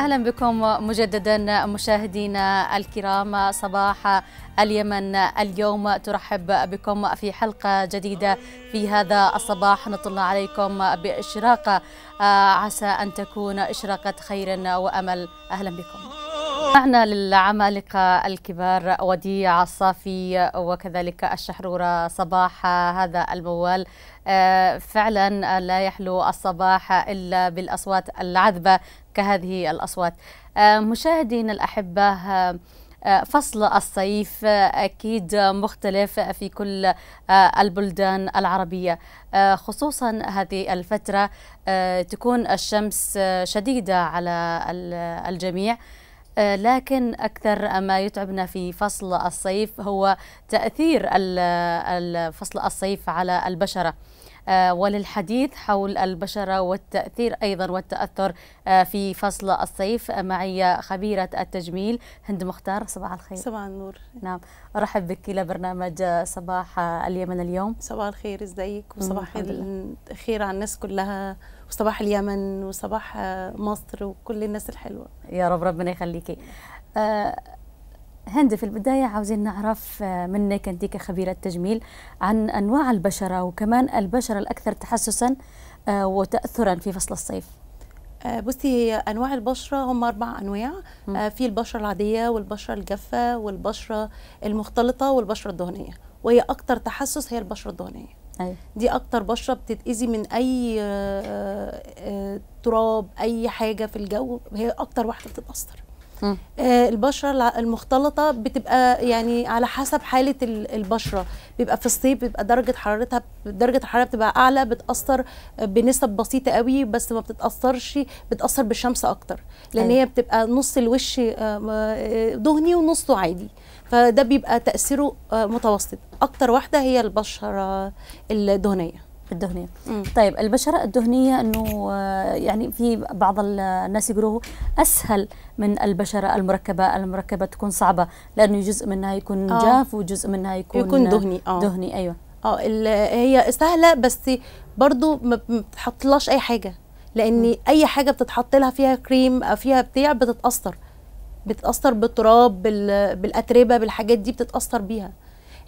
اهلا بكم مجددا مشاهدينا الكرام صباح اليمن اليوم ترحب بكم في حلقه جديده في هذا الصباح نطلع عليكم باشراقه آه، عسى ان تكون اشراقه خير وامل اهلا بكم. معنا للعمالقة الكبار وديع الصافي وكذلك الشحرورة صباح هذا الموال آه، فعلا لا يحلو الصباح إلا بالأصوات العذبة كهذه الأصوات آه، مشاهدين الأحبة آه، آه، فصل الصيف أكيد مختلف في كل البلدان العربية خصوصا هذه الفترة تكون الشمس شديدة على الجميع لكن أكثر ما يتعبنا في فصل الصيف هو تأثير فصل الصيف على البشرة آه، وللحديث حول البشرة والتأثير أيضا والتأثر آه، في فصل الصيف معي خبيرة التجميل هند مختار صباح الخير صباح النور نعم أرحب بك إلى برنامج صباح اليمن اليوم صباح الخير إزيك وصباح الخير على الناس كلها وصباح اليمن وصباح مصر وكل الناس الحلوة يا رب ربنا يخليكي آه، هند في البداية عاوزين نعرف آه، منك أنت كخبيرة تجميل عن أنواع البشرة وكمان البشرة الأكثر تحسسا آه، وتأثرا في فصل الصيف آه، بصي هي انواع البشره هم اربع انواع في البشره العاديه والبشره الجافه والبشره المختلطه والبشره الدهنيه وهي اكتر تحسس هي البشره الدهنيه أيوة. دي اكتر بشره بتتاذي من اي تراب اي حاجه في الجو هي اكتر واحده بتتاثر آه، البشره المختلطه بتبقى يعني على حسب حاله البشره بيبقى في الصيف بيبقى درجه حرارتها درجه الحراره بتبقى اعلى بتاثر آه، بنسب بسيطه قوي بس ما بتتاثرش بتاثر بالشمس اكتر لان هي بتبقى نص الوش آه، دهني ونصه عادي فده بيبقى تاثيره متوسط اكتر واحده هي البشره الدهنيه بالدهنيه مم. طيب البشره الدهنيه انه آه، يعني في بعض الناس يقولوا اسهل من البشره المركبه المركبه تكون صعبه لانه جزء منها يكون آه. جاف وجزء منها يكون يكون دهني آه. دهني ايوه اه هي سهله بس برضو ما بتحطلهاش اي حاجه لان مم. اي حاجه بتتحط لها فيها كريم او فيها بتاع بتتاثر بتتاثر بالتراب بالاتربه بالحاجات دي بتتاثر بيها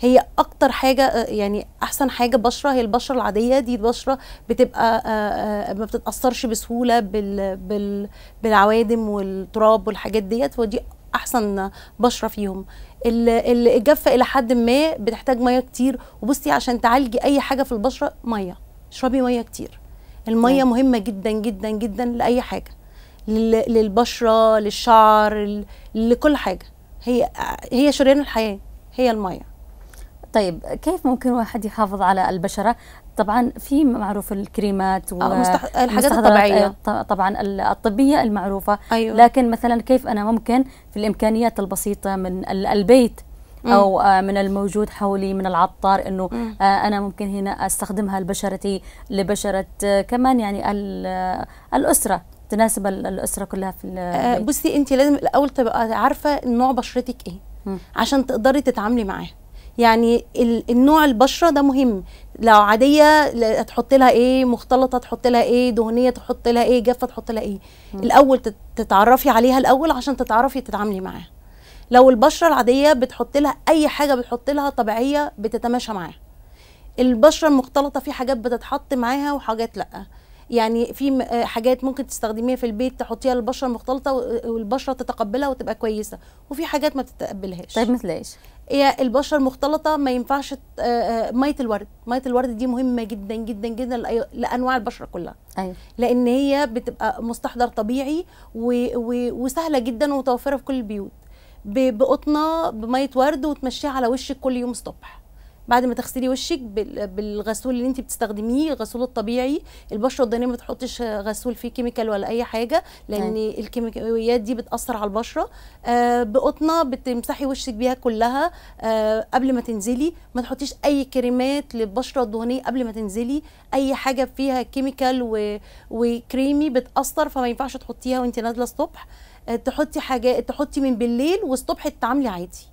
هي اكتر حاجه آه، يعني احسن حاجه بشره هي البشره العاديه دي البشره بتبقى آه، آه، ما بتتاثرش بسهوله بال بال بالعوادم والتراب والحاجات ديت ودي احسن بشره فيهم الجافه الى حد ما بتحتاج ميه كتير وبصي عشان تعالجي اي حاجه في البشره ميه اشربي ميه كتير الميه مهمه جدا جدا جدا لاي حاجه للبشره للشعر لكل حاجه هي هي شريان الحياه هي الميه طيب كيف ممكن واحد يحافظ على البشره طبعا في معروف الكريمات آه، والحاجات الطبيعيه أيوة، طبعا الطبيه المعروفه أيوة. لكن مثلا كيف انا ممكن في الامكانيات البسيطه من البيت او آه، من الموجود حولي من العطار انه آه، انا ممكن هنا استخدمها لبشرتي لبشره كمان يعني الاسره تناسب الاسره كلها في بصي انت لازم الاول تبقى عارفه نوع بشرتك ايه عشان تقدري تتعاملي معاه يعني النوع البشره ده مهم لو عاديه هتحط لها ايه مختلطه تحط لها ايه دهنيه تحط لها ايه جافه تحط لها ايه مم. الاول تتعرفي عليها الاول عشان تتعرفي تتعاملي معاها لو البشره العاديه بتحط لها اي حاجه بتحط لها طبيعيه بتتماشى معاها البشره المختلطه في حاجات بتتحط معاها وحاجات لا يعني في آه، حاجات ممكن تستخدميها في البيت تحطيها للبشره المختلطه والبشره تتقبلها وتبقى كويسه وفي حاجات ما بتتقبلهاش طيب مثل ايش هي البشره المختلطه ما ينفعش آه، آه، ميه الورد ميه الورد دي مهمه جدا جدا جدا لانواع البشره كلها أيوة. لان هي بتبقى مستحضر طبيعي و... و... وسهله جدا ومتوفره في كل البيوت بقطنه بميه ورد وتمشيها على وشك كل يوم الصبح بعد ما تغسلي وشك بالغسول اللي انت بتستخدميه الغسول الطبيعي البشره الدهنيه ما تحطيش غسول فيه كيميكال ولا اي حاجه لان أي. الكيماويات دي بتاثر على البشره آه بقطنه بتمسحي وشك بيها كلها آه قبل ما تنزلي ما تحطيش اي كريمات للبشره الدهنيه قبل ما تنزلي اي حاجه فيها كيميكال و... وكريمي بتاثر فما ينفعش تحطيها وانت نازله الصبح آه تحطي حاجات تحطي من بالليل والصبح تتعاملي عادي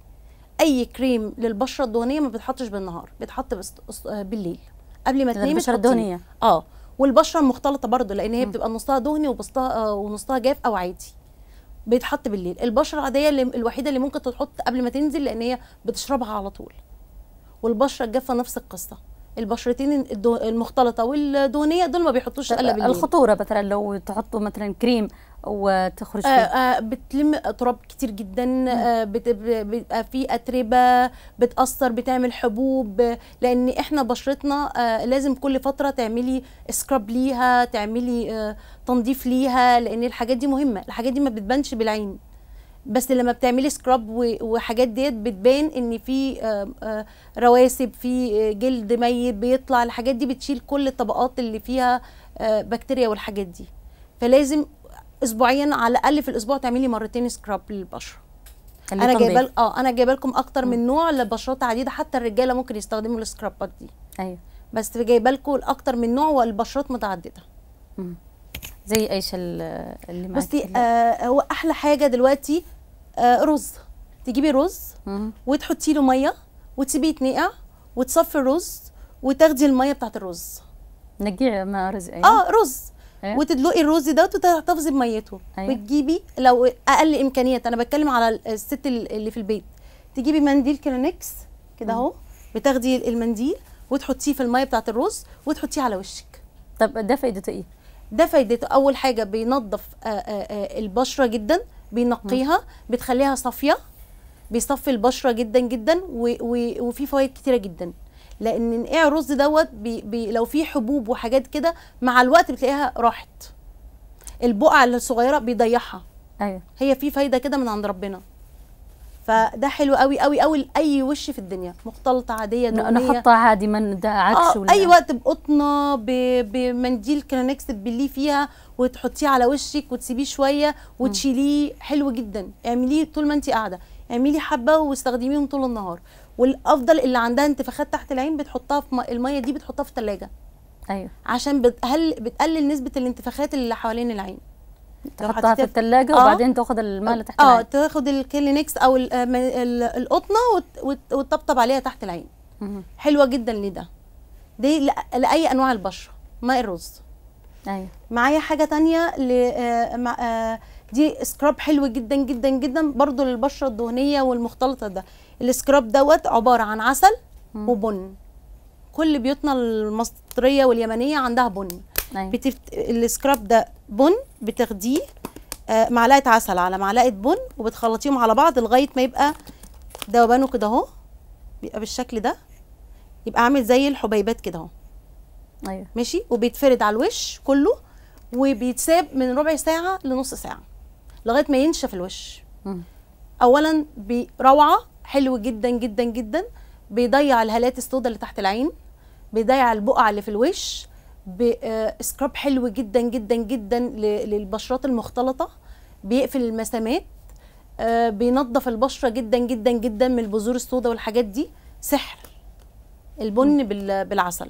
اي كريم للبشره الدهنيه ما بيتحطش بالنهار بيتحط آه، بالليل قبل ما تنام البشره الدهنيه اه والبشره المختلطه برضو لان هي بتبقى نصها دهني وبسطها آه، ونصها جاف او عادي بيتحط بالليل البشره العاديه اللي الوحيده اللي ممكن تتحط قبل ما تنزل لان هي بتشربها على طول والبشره الجافه نفس القصه البشرتين المختلطه والدهنيه دول ما بيحطوش الا بالليل الخطوره مثلا لو تحطوا مثلا كريم وتخرج آه، فيه؟ آه آه بتلم تراب كتير جدا آه، بتبقى بيبقى في اتربه بتاثر بتعمل حبوب لان احنا بشرتنا آه لازم كل فتره تعملي سكراب ليها تعملي آه تنظيف ليها لان الحاجات دي مهمه الحاجات دي ما بتبانش بالعين بس لما بتعملي سكراب وحاجات ديت بتبان ان في آه، رواسب في جلد ميت بيطلع الحاجات دي بتشيل كل الطبقات اللي فيها بكتيريا والحاجات دي فلازم اسبوعيا على الاقل في الاسبوع تعملي مرتين سكراب للبشره انا جايبه اه انا جايبه لكم اكتر من نوع لبشرات عديده حتى الرجاله ممكن يستخدموا السكرابات دي ايوه بس جايبه لكم اكتر من نوع والبشرات متعدده مم. زي ايش اللي معاكي بصي آه هو احلى حاجه دلوقتي آه رز تجيبي رز وتحطي له ميه وتسيبيه يتنقع وتصفي الرز وتاخدي الميه بتاعت الرز نجيع مع رز ايه اه رز إيه. وتدلقي الرز ده وتحتفظي بميته أيوة. وتجيبي لو اقل امكانيات انا بتكلم على الست اللي في البيت تجيبي منديل كلينكس كده إيه. اهو بتاخدي المنديل وتحطيه في الميه بتاعه الرز وتحطيه على وشك طب ده فايدته ايه ده فايدته اول حاجه بينظف آه، آه، آه، البشره جدا بينقيها بتخليها صافيه بيصفي البشره جدا جدا وفي فوائد كتيره جدا لان نقع الرز دوت بي بي لو في حبوب وحاجات كده مع الوقت بتلاقيها راحت البقع الصغيره بيضيعها ايوه هي في فايده كده من عند ربنا فده حلو قوي قوي قوي لاي وش في الدنيا مختلطه عاديه دهنيه نحطها عادي من ده عكس آه ولا اي وقت بقطنه بمنديل كلانكس تبليه فيها وتحطيه على وشك وتسيبيه شويه وتشيليه حلو جدا اعمليه طول ما انت قاعده اعملي حبه واستخدميهم طول النهار والافضل اللي عندها انتفاخات تحت العين بتحطها في الميه دي بتحطها في الثلاجه ايوه عشان بتقل بتقلل نسبه الانتفاخات اللي حوالين العين تحطها في الثلاجه آه وبعدين تاخد الماء اللي تحت آه العين اه تاخد الكلينكس او القطنه وتطبطب عليها تحت العين حلوه جدا لده دي لاي انواع البشره ماء الرز ايوه معايا حاجه تانية ل آه، آه، دي سكراب حلو جدا جدا جدا برضو للبشره الدهنيه والمختلطه ده السكراب دوت عباره عن عسل مم. وبن كل بيوتنا المصريه واليمنيه عندها بن أيوة. بتفت... السكراب ده بن بتاخديه آه، معلقه عسل على معلقه بن وبتخلطيهم على بعض لغايه ما يبقى دوبانه كده اهو بيبقى بالشكل ده يبقى عامل زي الحبيبات كده اهو ايوه ماشي وبيتفرد على الوش كله وبيتساب من ربع ساعه لنص ساعه لغايه ما ينشف الوش مم. اولا روعه حلو جدا جدا جدا بيضيع الهالات السوداء اللي تحت العين بيضيع البقع اللي في الوش سكراب آه، حلو جدا جدا جدا للبشرات المختلطه بيقفل المسامات آه، بينظف البشره جدا جدا جدا من البذور السوداء والحاجات دي سحر البن بالعسل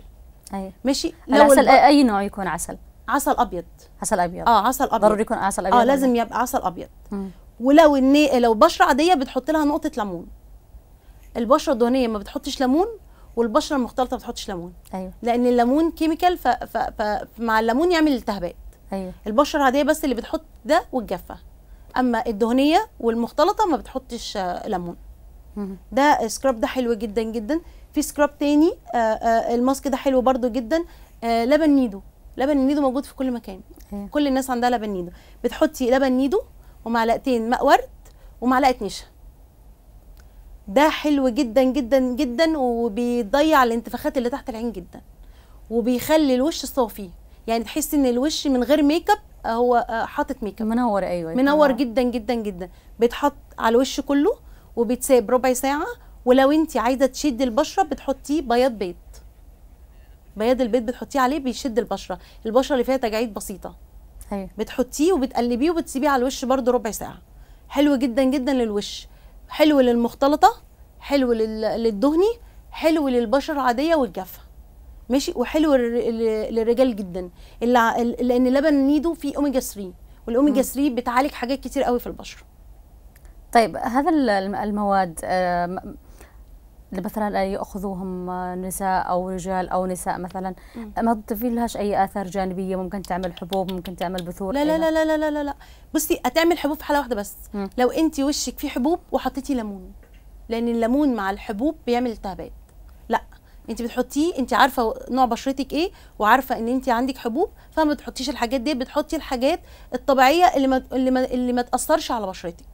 ايوه ماشي لو العسل الب... اي نوع يكون عسل عسل ابيض عسل ابيض اه عسل ابيض ضروري يكون عسل ابيض اه لازم يعني. يبقى عسل ابيض مم. ولو ان لو بشره عاديه بتحط لها نقطه ليمون البشره الدهنيه ما بتحطش ليمون والبشره المختلطه ما بتحطش ليمون ايوه لان الليمون كيميكال فمع الليمون يعمل التهابات ايوه البشره العاديه بس اللي بتحط ده والجافه اما الدهنيه والمختلطه ما بتحطش آه، ليمون ده سكراب ده حلو جدا جدا في سكراب تاني آآ آه، آآ آه، الماسك ده حلو برده جدا لبن نيدو لبن النيدو موجود في كل مكان هي. أيوة. كل الناس عندها لبن نيدو بتحطي لبن نيدو ومعلقتين ماء ورد ومعلقه نشا ده حلو جدا جدا جدا وبيضيع الانتفاخات اللي تحت العين جدا وبيخلي الوش صافي يعني تحس ان الوش من غير ميك اب هو آه، حاطط ميك اب منور ايوه منور جدا جدا جدا بيتحط على الوش كله وبيتساب ربع ساعه ولو انت عايزه تشد البشره بتحطيه بياض بيض بياض البيض بتحطيه عليه بيشد البشره البشره اللي فيها تجاعيد بسيطه ايوه بتحطيه وبتقلبيه وبتسيبيه على الوش برده ربع ساعه حلو جدا جدا للوش حلو للمختلطه حلو للدهني حلو للبشره العاديه والجافه ماشي وحلو للرجال جدا لان لبن نيدو فيه اوميجا 3 والاوميجا 3 بتعالج حاجات كتير قوي في البشره طيب هذا المواد آه، مثلا ياخذوهم آه، نساء او رجال او نساء مثلا ما في لهاش اي اثار جانبيه ممكن تعمل حبوب ممكن تعمل بثور لا لا لا لا لا لا لا بصي هتعمل حبوب في حاله واحده بس مم. لو انت وشك فيه حبوب وحطيتي ليمون لان الليمون مع الحبوب بيعمل التهابات لا انت بتحطيه انت عارفه نوع بشرتك ايه وعارفه ان انت عندك حبوب فما بتحطيش الحاجات دي بتحطي الحاجات الطبيعيه اللي ما اللي ما, اللي ما تاثرش على بشرتك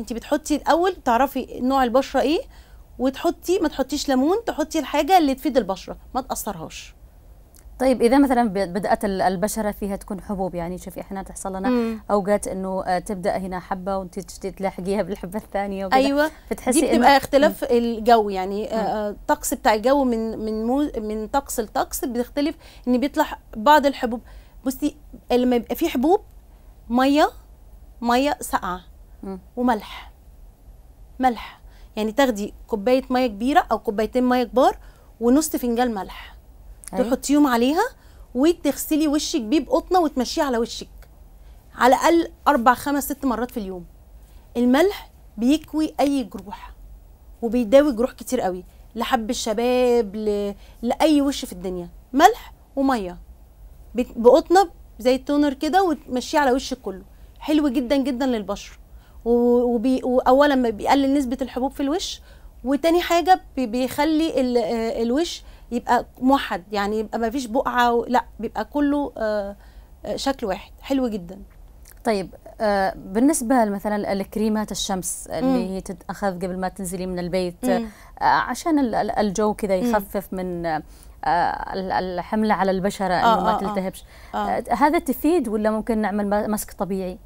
انت بتحطي الاول تعرفي نوع البشره ايه وتحطي ما تحطيش ليمون تحطي الحاجه اللي تفيد البشره ما تاثرهاش طيب اذا مثلا بدات البشره فيها تكون حبوب يعني شوفي احنا تحصل لنا مم. اوقات انه آه، تبدا هنا حبه وانت تلاحقيها بالحبه الثانيه وكذا ايوه بتحسي دي بتبقى اختلاف مم. الجو يعني الطقس آه، آه، بتاع الجو من من مو من طقس لطقس بيختلف ان بيطلع بعض الحبوب بصي لما يبقى في حبوب ميه ميه ساقعه وملح ملح يعني تاخدي كوبايه ميه كبيره او كوبايتين ميه كبار ونص فنجان ملح أيوة. تحطيهم عليها وتغسلي وشك بيه بقطنه وتمشيه على وشك على الاقل اربع خمس ست مرات في اليوم الملح بيكوي اي جروح وبيداوي جروح كتير قوي لحب الشباب ل... لاي وش في الدنيا ملح وميه بقطنه زي التونر كده وتمشيه على وشك كله حلو جدا جدا للبشره وبي واولا بيقلل نسبه الحبوب في الوش وتاني حاجه بيخلي الوش يبقى موحد يعني يبقى ما فيش بقعه لا بيبقى كله آه، آه، شكل واحد حلو جدا طيب آه، بالنسبة مثلا لكريمات الشمس اللي هي تتأخذ قبل ما تنزلي من البيت مم. عشان الجو كذا يخفف من الحملة على البشرة آه انه ما تلتهبش آه. هذا تفيد ولا ممكن نعمل ماسك طبيعي؟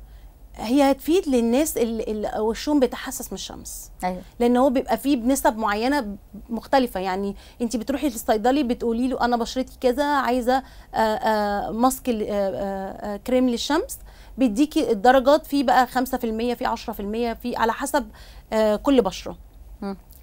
هي هتفيد للناس اللي وشهم بيتحسس من الشمس ايوه لان هو بيبقى فيه بنسب معينه مختلفه يعني انت بتروحي للصيدلي بتقولي له انا بشرتي كذا عايزه آه، آه، ماسك آه، كريم للشمس بيديكي الدرجات في بقى 5% في 10% في على حسب كل بشره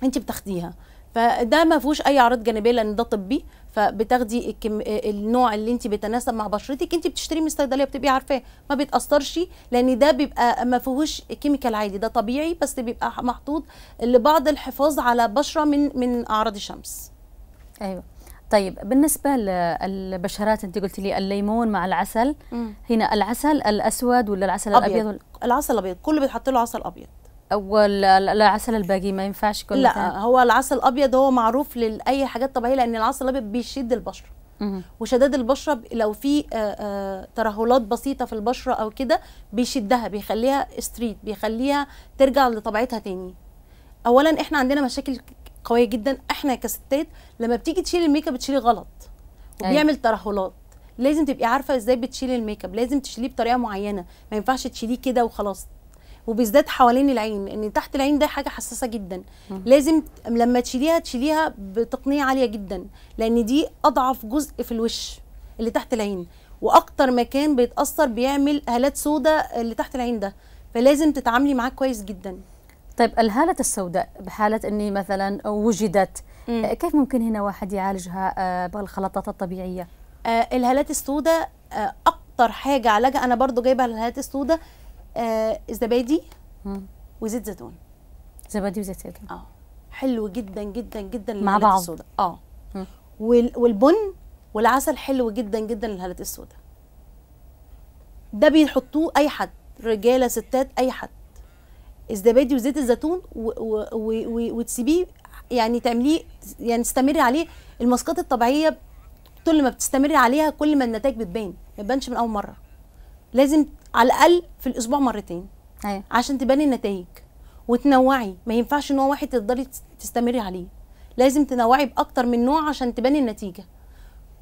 انت بتاخديها فده ما فيهوش اي اعراض جانبيه لان ده طبي فبتاخدي النوع اللي انت بيتناسب مع بشرتك انت بتشتري من الصيدليه بتبقي عارفاه ما بيتاثرش لان ده بيبقى ما فيهوش كيميكال عادي ده طبيعي بس بيبقى محطوط لبعض الحفاظ على بشره من من اعراض الشمس ايوه طيب بالنسبة للبشرات أنت قلت لي الليمون مع العسل م. هنا العسل الأسود ولا العسل أبيض. الأبيض العسل الأبيض كله بيتحط له عسل أبيض او العسل الباقي ما ينفعش يكون لا مثلا. هو العسل الابيض هو معروف لاي حاجات طبيعيه لان العسل الابيض بيشد البشره وشداد البشره لو في آه، آه، ترهلات بسيطه في البشره او كده بيشدها بيخليها ستريت بيخليها ترجع لطبيعتها تاني اولا احنا عندنا مشاكل قويه جدا احنا كستات لما بتيجي تشيل الميك اب بتشيلي غلط أيوة. وبيعمل ترهلات لازم تبقي عارفه ازاي بتشيلي الميك اب لازم تشيليه بطريقه معينه ما ينفعش تشيليه كده وخلاص وبالذات حوالين العين لان تحت العين ده حاجه حساسه جدا لازم لما تشيليها تشيليها بتقنيه عاليه جدا لان دي اضعف جزء في الوش اللي تحت العين واكتر مكان بيتاثر بيعمل هالات سوداء اللي تحت العين ده فلازم تتعاملي معاه كويس جدا طيب الهالة السوداء بحالة أني مثلا وجدت مم. آه، كيف ممكن هنا واحد يعالجها آه، بالخلطات الطبيعية؟ آه، الهالات السوداء أكتر حاجة علاجها أنا برضو جايبة الهالات السوداء الزبادي آه، وزيت زيتون زبادي وزيت زيتون اه حلو جدا جدا جدا مع بعض السودة. اه والبن والعسل حلو جدا جدا للهالات السوداء ده بيحطوه اي حد رجاله ستات اي حد الزبادي وزيت الزيتون وتسيبيه يعني تعمليه يعني تستمري عليه الماسكات الطبيعيه كل ما بتستمري عليها كل ما النتائج بتبان ما تبانش من اول مره لازم على الاقل في الاسبوع مرتين أي. أيوة. عشان تباني النتائج وتنوعي ما ينفعش نوع واحد تفضلي تستمري عليه لازم تنوعي باكتر من نوع عشان تباني النتيجه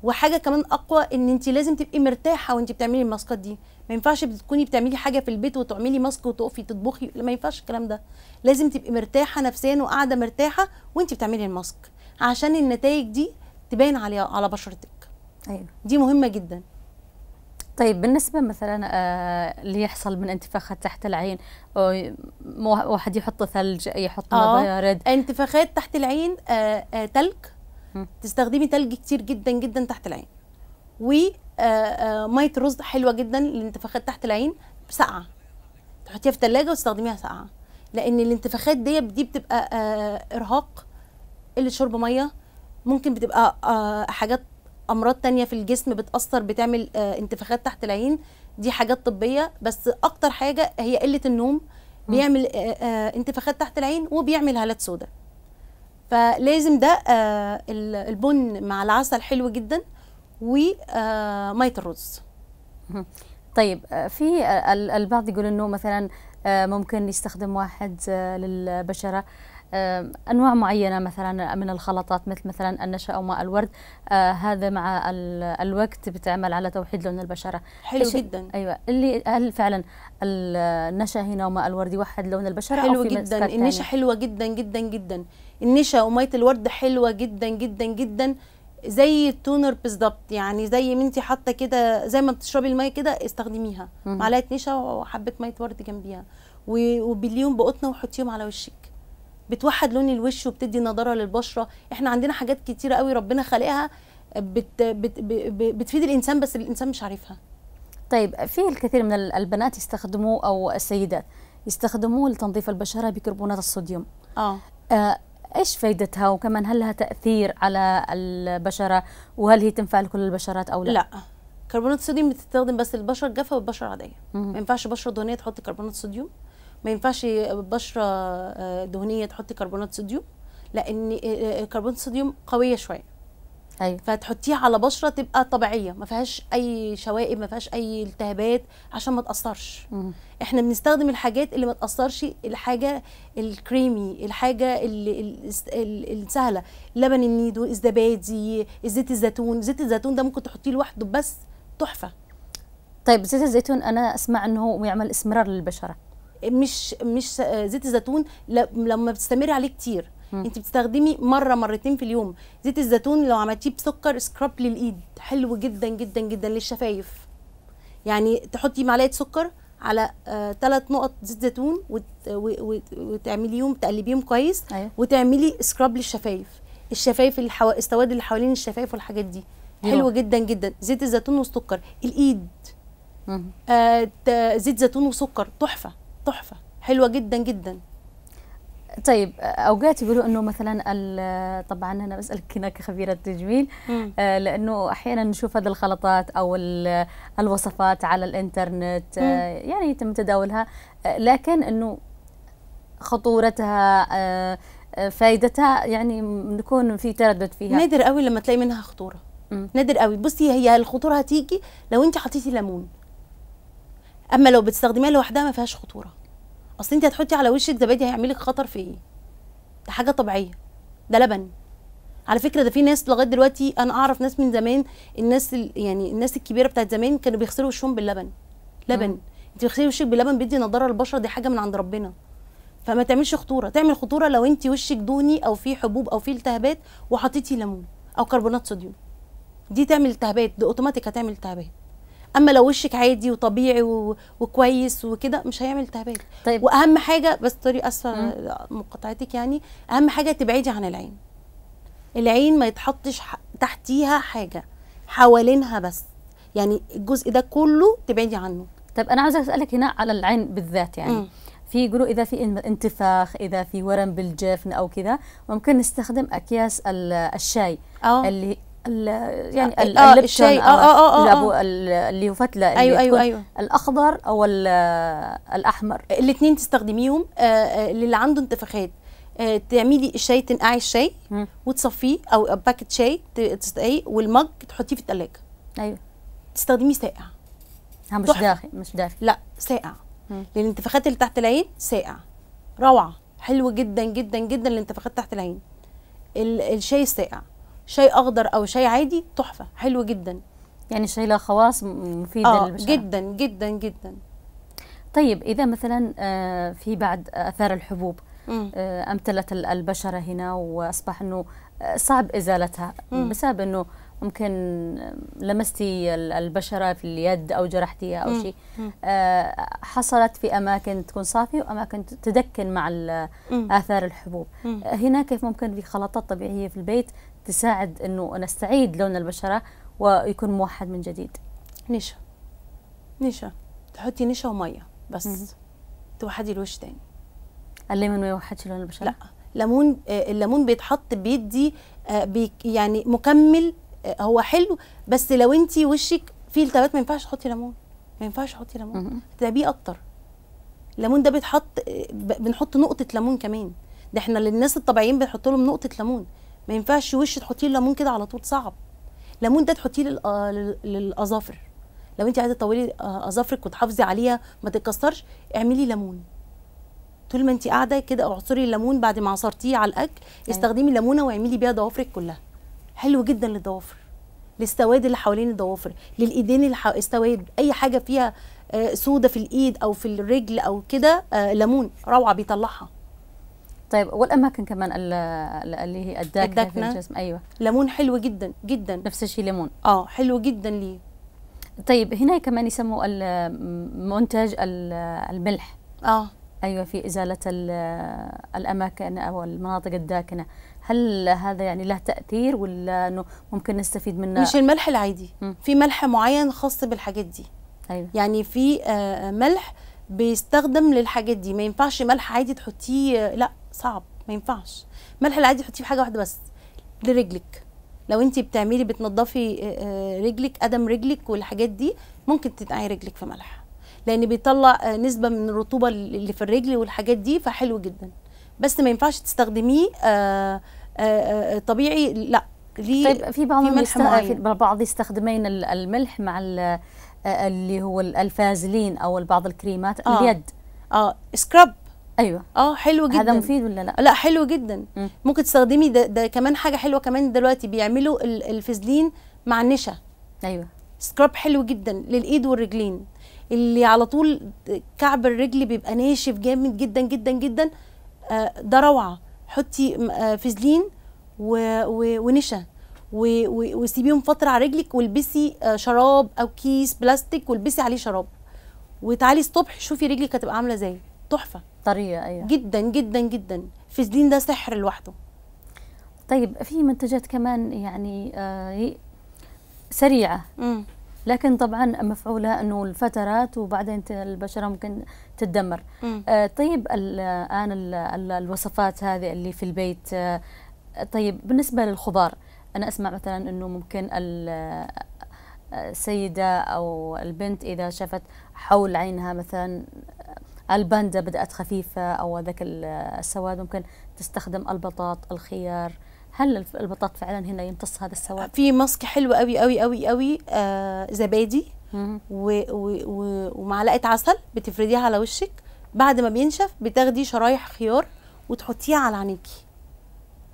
وحاجه كمان اقوى ان انت لازم تبقي مرتاحه وانت بتعملي الماسكات دي ما ينفعش تكوني بتعملي حاجه في البيت وتعملي ماسك وتقفي تطبخي ما ينفعش الكلام ده لازم تبقي مرتاحه نفسيا وقاعده مرتاحه وانت بتعملي الماسك عشان النتائج دي تبان عليها على بشرتك ايوه دي مهمه جدا طيب بالنسبة مثلا آه، اللي يحصل من انتفاخات تحت العين واحد يحط ثلج يحط آه بارد انتفاخات تحت العين آه آه تلج تستخدمي تلج كتير جدا جدا تحت العين ومية آه، آه، رز حلوة جدا للانتفاخات تحت العين ساقعة تحطيها في الثلاجة وتستخدميها ساقعة لأن الانتفاخات دي دي بتبقى إرهاق قلة شرب مية ممكن بتبقى حاجات امراض تانية في الجسم بتاثر بتعمل آه، انتفاخات تحت العين دي حاجات طبيه بس اكتر حاجه هي قله النوم بيعمل آه، آه، انتفاخات تحت العين وبيعمل هالات سوداء فلازم ده البن مع العسل حلو جدا وميه الرز طيب في البعض يقول انه مثلا ممكن يستخدم واحد للبشره آه، انواع معينه مثلا من الخلطات مثل مثلا النشا او ماء الورد آه، هذا مع الوقت بتعمل على توحيد لون البشره حلو جدا ايوه اللي هل فعلا النشا هنا وماء الورد يوحد لون البشره حلو أو جدا النشا حلوه جدا جدا جدا النشا وميه الورد حلوه جدا جدا جدا زي التونر بالظبط يعني زي ما انت حاطه كده زي ما بتشربي الميه كده استخدميها معلقه نشا وحبه ميه ورد جنبيها وبليهم بقطنه وحطيهم على وشك بتوحد لون الوش وبتدي نضاره للبشره احنا عندنا حاجات كتيره قوي ربنا خالقها بت بت بتفيد الانسان بس الانسان مش عارفها طيب في الكثير من البنات يستخدموه او السيدات يستخدموه لتنظيف البشره بكربونات الصوديوم اه, آه ايش فائدتها وكمان هل لها تاثير على البشره وهل هي تنفع لكل البشرات او لا لا كربونات الصوديوم بتستخدم بس البشره الجافه والبشره العاديه ما ينفعش بشره دهنيه تحط كربونات صوديوم ما ينفعش بشره آه، دهنيه تحطي كربونات صوديوم لان آه، آه، كربونات الصوديوم قويه شويه ايوه فتحطيها على بشره تبقى طبيعيه ما فيهاش اي شوائب ما فيهاش اي التهابات عشان ما تاثرش مم. احنا بنستخدم الحاجات اللي ما تاثرش الحاجه الكريمي الحاجه اللي السهله لبن النيدو الزبادي زيت الزيتون زيت الزيتون ده ممكن تحطيه لوحده بس تحفه طيب زيت الزيتون انا اسمع انه يعمل اسمرار للبشره مش مش زيت الزيتون لما بتستمر عليه كتير انت بتستخدمي مره مرتين في اليوم زيت الزيتون لو عملتيه بسكر سكراب للايد حلو جدا جدا جدا للشفايف يعني تحطي معلقه سكر على ثلاث آه، نقط زيت زيتون وتعمليهم تقلبيهم كويس أيوه. وتعملي سكراب للشفايف الشفايف الحو... السواد اللي حوالين الشفايف والحاجات دي أيوه. حلوه جدا جدا زيت الزيتون والسكر الايد آه زيت زيتون وسكر تحفه تحفه حلوه جدا جدا طيب اوقات يقولوا انه مثلا طبعا انا بسالك هنا كخبيره تجميل آه لانه احيانا نشوف هذه الخلطات او الوصفات على الانترنت آه يعني يتم تداولها آه لكن انه خطورتها آه, آه، فائدتها يعني نكون في تردد فيها نادر قوي لما تلاقي منها خطوره مم. نادر قوي بصي هي الخطوره هتيجي لو انت حطيتي ليمون اما لو بتستخدميها لوحدها ما فيهاش خطوره اصل انت هتحطي على وشك زبادي هيعمل لك خطر في ايه ده حاجه طبيعيه ده لبن على فكره ده في ناس لغايه دلوقتي انا اعرف ناس من زمان الناس يعني الناس الكبيره بتاعت زمان كانوا بيغسلوا وشهم باللبن لبن انت بتغسلي وشك باللبن بيدي نضاره للبشره دي حاجه من عند ربنا فما تعملش خطوره تعمل خطوره لو انت وشك دوني او في حبوب او في التهابات وحطيتي ليمون او كربونات صوديوم دي تعمل التهابات دي اوتوماتيك هتعمل التهابات اما لو وشك عادي وطبيعي وكويس وكده مش هيعمل التهابات طيب. واهم حاجه بس طريقه اسرع مقاطعتك يعني اهم حاجه تبعدي عن العين العين ما يتحطش تحتيها حاجه حوالينها بس يعني الجزء ده كله تبعدي عنه طب انا عايزه اسالك هنا على العين بالذات يعني م. في يقولوا اذا في انتفاخ اذا في ورم بالجفن او كذا ممكن نستخدم اكياس الشاي أوه. اللي يعني آه، آه، الشاي آه،, آه آه آه آه اللي هو فتله اللي أيوة أيوة أيوة الاخضر او الاحمر الاثنين تستخدميهم للي عنده انتفاخات تعملي الشاي تنقعي الشاي وتصفيه او باكت شاي تسقيه والمج تحطيه في الثلاجه ايوه تستخدميه ساقع مش داخل مش داخل لا ساقع للانتفاخات اللي تحت العين ساقع روعه حلو جدا جدا جدا للانتفاخات تحت العين الشاي الساقع شاي اخضر او شاي عادي تحفه حلو جدا يعني شاي له خواص مفيده آه للبشره جدا جدا جدا طيب اذا مثلا آه، في بعد اثار الحبوب آه، امتلت البشره هنا واصبح انه آه، صعب ازالتها بسبب انه ممكن لمستي البشره في اليد او جرحتيها او شيء حصلت في اماكن تكون صافيه واماكن تدكن مع اثار الحبوب هنا كيف ممكن في خلطات طبيعيه في البيت تساعد انه نستعيد لون البشره ويكون موحد من جديد نشا نشا تحطي نشا وميه بس توحدي الوش تاني الليمون ما يوحدش لون البشره لا ليمون آه، الليمون بيتحط بيدي آه، يعني مكمل آه، هو حلو بس لو انت وشك فيه التهابات ما ينفعش تحطي ليمون ما ينفعش تحطي ليمون هتتعبيه اكتر الليمون ده بيتحط بنحط نقطه ليمون كمان ده احنا للناس الطبيعيين بنحط لهم نقطه ليمون ما ينفعش وش تحطيه الليمون كده على طول صعب الليمون ده تحطيه آه، للاظافر لو انت عايزه تطولي آه، اظافرك وتحافظي عليها ما تتكسرش اعملي ليمون طول ما انت قاعده كده اعصري الليمون بعد ما عصرتيه على الاكل أيوة. استخدمي الليمونه واعملي بيها ضوافرك كلها حلو جدا للضوافر للسواد اللي حوالين الضوافر للايدين اللي حو... السواد اي حاجه فيها آه، سوده في الايد او في الرجل او كده ليمون روعه بيطلعها طيب والاماكن كمان اللي هي الداكنه, الداكنة في الجسم ايوه ليمون حلوه جدا جدا نفس الشيء ليمون اه حلوه جدا ليه طيب هنا كمان يسموا المنتج الملح اه ايوه في ازاله الاماكن او المناطق الداكنه هل هذا يعني له تاثير ولا انه ممكن نستفيد منه مش الملح العادي في ملح معين خاص بالحاجات دي أيوة. يعني في آه، ملح بيستخدم للحاجات دي ما ينفعش ملح عادي تحطيه لا صعب ما ينفعش ملح العادي حطيه في حاجه واحده بس لرجلك لو انت بتعملي بتنضفي آه، آه، رجلك قدم رجلك والحاجات دي ممكن تنقعي رجلك في ملح لان بيطلع آه، نسبه من الرطوبه اللي في الرجل والحاجات دي فحلو جدا بس ما ينفعش تستخدميه طبيعي لا ليه طيب في بعض في بعض يستخدمين الملح مع اللي هو الفازلين او بعض الكريمات آه اليد اه سكراب ايوه اه حلو جدا هذا مفيد ولا لا لا حلو جدا مم. ممكن تستخدمي ده, ده كمان حاجه حلوه كمان دلوقتي بيعملوا الفازلين مع النشا ايوه سكراب حلو جدا للايد والرجلين اللي على طول كعب الرجل بيبقى ناشف جامد جدا جدا جدا آه، ده روعه حطي آه فازلين ونشا وسيبيهم فتره على رجلك والبسي آه، شراب او كيس بلاستيك والبسي عليه شراب وتعالي الصبح شوفي رجلك هتبقى عامله ازاي تحفه طريه ايوه جدا جدا جدا الفازلين ده سحر لوحده طيب في منتجات كمان يعني آه سريعه مم. لكن طبعا مفعوله انه الفترات وبعدين البشره ممكن تتدمر آه طيب الان الوصفات هذه اللي في البيت آه طيب بالنسبه للخضار انا اسمع مثلا انه ممكن آه، السيده او البنت اذا شافت حول عينها مثلا الباندا بدأت خفيفة أو ذاك السواد ممكن تستخدم البطاط الخيار هل البطاط فعلا هنا يمتص هذا السواد؟ في مسك حلو قوي قوي قوي قوي آه زبادي و و و ومعلقه عسل بتفرديها على وشك بعد ما بينشف بتاخدي شرايح خيار وتحطيها على عينيكي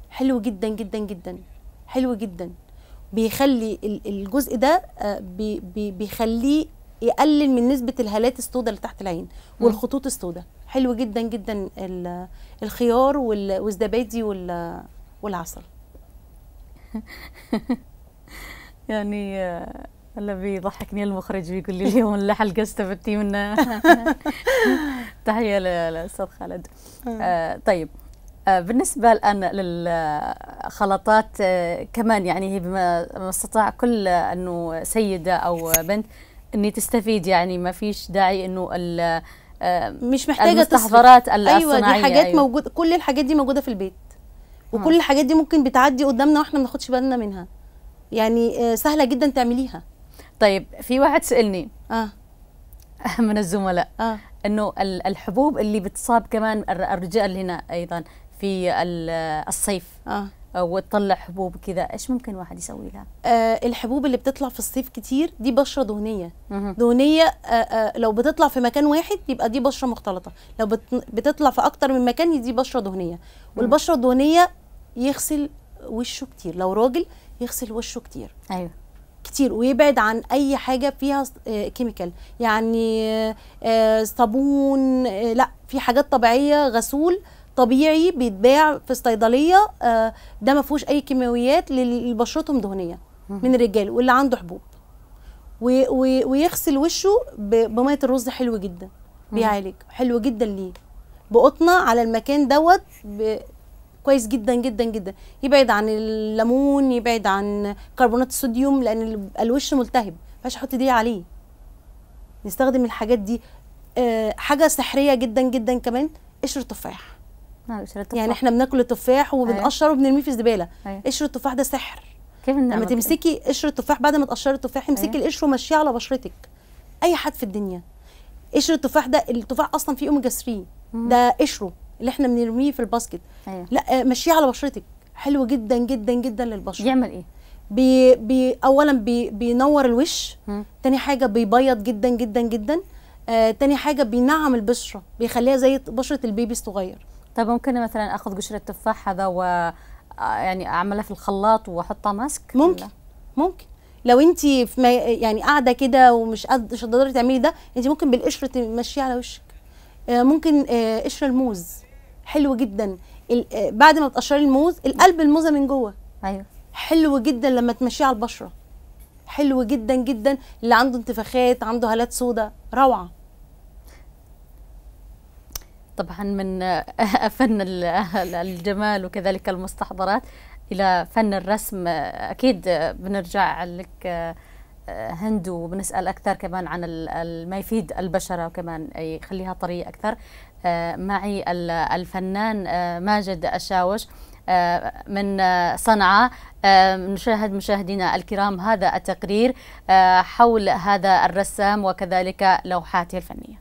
حلو جدا جدا جدا حلو جدا بيخلي الجزء ده آه، بيخليه يقلل من نسبه الهالات السوداء اللي تحت العين والخطوط السوداء حلو جدا جدا الخيار والزبادي والعسل يعني آه، اللي بيضحكني المخرج بيقول لي اليوم الحلقه حلقه استفدتي منها تحيه للاستاذ خالد آه طيب آه بالنسبه الان للخلطات آه كمان يعني هي بما استطاع كل آه، انه سيده او بنت اني تستفيد يعني ما فيش داعي انه آه، مش محتاجه المستحضرات الصناعيه ايوه دي حاجات أيوة. موجوده كل الحاجات دي موجوده في البيت وكل الحاجات دي ممكن بتعدي قدامنا واحنا ما بناخدش بالنا منها يعني آه، سهله جدا تعمليها طيب في واحد سالني اه من الزملاء آه. انه الحبوب اللي بتصاب كمان الرجال هنا ايضا في آه، الصيف آه. وتطلع حبوب كذا ايش ممكن واحد يسوي لها آه الحبوب اللي بتطلع في الصيف كتير دي بشره دهنيه مه. دهنيه آه آه لو بتطلع في مكان واحد يبقى دي بشره مختلطه لو بت... بتطلع في اكتر من مكان دي بشره دهنيه والبشره الدهنيه يغسل وشه كتير لو راجل يغسل وشه كتير ايوه كتير ويبعد عن اي حاجه فيها آه، كيميكال يعني آه، صابون آه، لا في حاجات طبيعيه غسول طبيعي بيتباع في الصيدليه آه، ده ما فيهوش اي كيماويات لبشرتهم دهنيه من الرجال واللي عنده حبوب ويغسل وشه بميه الرز حلو جدا بيعالج حلو جدا ليه بقطنه على المكان دوت كويس جدا جدا جدا يبعد عن الليمون يبعد عن كربونات الصوديوم لان الوش ملتهب فاش احط دي عليه نستخدم الحاجات دي آه، حاجه سحريه جدا جدا كمان قشر تفاح يعني احنا بناكل التفاح وبنقشره أيوة. وبنرميه في الزباله أيوة. قشر التفاح ده سحر كيف لما تمسكي قشر التفاح بعد ما تقشري التفاح امسكي أيوة. القشر ومشيه على بشرتك اي حد في الدنيا قشر التفاح ده التفاح اصلا فيه اوميجا 3 ده قشره اللي احنا بنرميه في الباسكت أيوه. لا مشيه على بشرتك حلو جدا جدا جدا للبشره يعمل ايه بي بي اولا بي بينور الوش ثاني تاني حاجه بيبيض جدا جدا جدا آه تاني حاجه بينعم البشره بيخليها زي بشره البيبي الصغير طب ممكن مثلا اخذ قشره التفاح هذا و آه، يعني اعملها في الخلاط واحطها ماسك ممكن لا. ممكن لو انت في يعني قاعده كده ومش مش هتقدري تعملي ده انت ممكن بالقشره تمشيه على وشك آه، ممكن آه، قشر الموز حلو جدا بعد ما تقشري الموز القلب الموزه من جوه ايوه حلو جدا لما تمشيه على البشره حلو جدا جدا اللي عنده انتفاخات عنده هالات سوداء روعه طبعا من فن الجمال وكذلك المستحضرات الى فن الرسم اكيد بنرجع لك آه، هند وبنسال اكثر كمان عن ما يفيد البشره وكمان يخليها طريه اكثر آه، معي الفنان آه، ماجد الشاوش من صنعاء نشاهد مشاهدينا الكرام هذا التقرير حول هذا الرسام وكذلك لوحاته الفنيه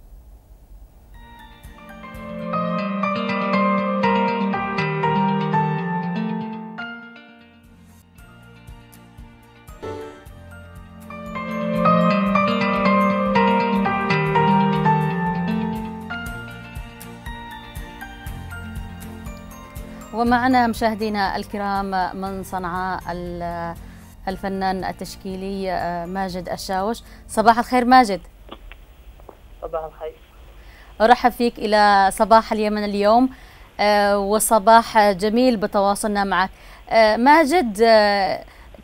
ومعنا مشاهدينا الكرام من صنعاء الفنان التشكيلي آه، ماجد الشاوش صباح الخير ماجد صباح الخير أرحب فيك إلى صباح اليمن اليوم آه، وصباح جميل بتواصلنا معك آه، ماجد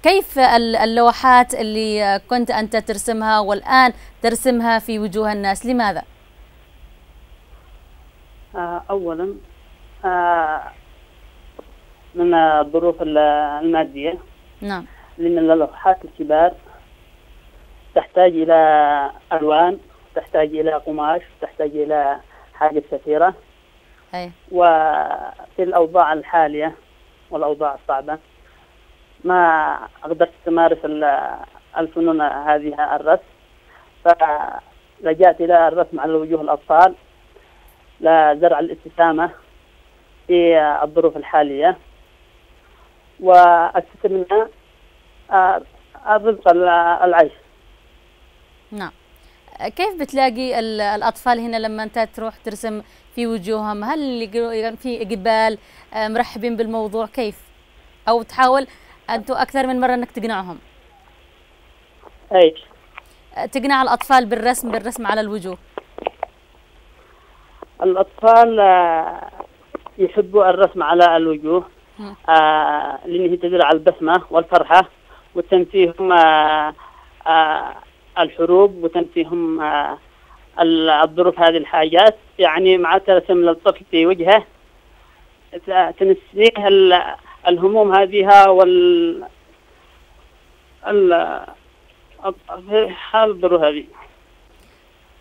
كيف اللوحات اللي كنت أنت ترسمها والآن ترسمها في وجوه الناس لماذا؟ أولا من الظروف المادية نعم لأن الأضحاك الكبار تحتاج إلى ألوان تحتاج إلى قماش تحتاج إلى حاجات كثيرة أي. وفي الأوضاع الحالية والأوضاع الصعبة ما أقدر تمارس الفنون هذه الرسم فلجأت إلى الرسم على وجوه الأطفال لزرع الابتسامة في الظروف الحالية وأسس منها رزق العيش نعم كيف بتلاقي الأطفال هنا لما أنت تروح ترسم في وجوههم هل يعني في إقبال آه، مرحبين بالموضوع كيف أو تحاول أنتم أكثر من مرة أنك تقنعهم أي آه، تقنع الأطفال بالرسم بالرسم على الوجوه الأطفال آه، يحبوا الرسم على الوجوه آه، لأنه تدل على البسمة والفرحة وتنفيهم آه، آه، الحروب وتنفيهم الظروف هذه الحاجات يعني مع ترسم للطفل في وجهه تنسيه الهموم هذه وال حال الظروف هذه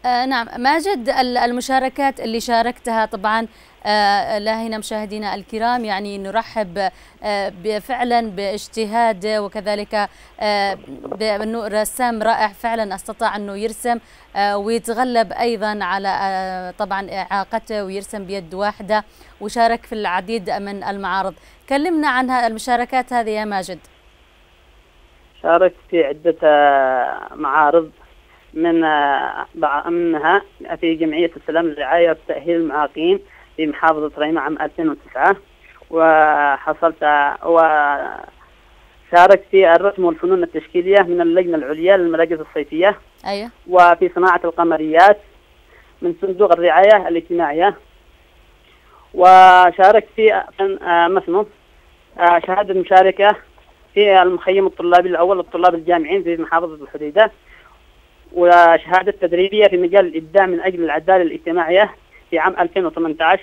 آه نعم ماجد المشاركات اللي شاركتها طبعا آه، هنا مشاهدينا الكرام يعني نرحب آه، فعلا باجتهاد وكذلك بأنه رسام رائع فعلا استطاع أنه يرسم آه، ويتغلب أيضا على طبعا إعاقته ويرسم بيد واحدة وشارك في العديد من المعارض كلمنا عن المشاركات هذه يا ماجد شاركت في عدة معارض من منها في جمعية السلام للرعاية والتأهيل المعاقين في محافظة ريما عام 2009 وحصلت وشاركت في الرسم والفنون التشكيلية من اللجنة العليا للمراكز الصيفية أيوة. وفي صناعة القمريات من صندوق الرعاية الاجتماعية وشاركت في مثلا شهادة مشاركة في المخيم الطلابي الأول للطلاب الجامعين في محافظة الحديدة وشهادة تدريبية في مجال الإبداع من أجل العدالة الاجتماعية في عام 2018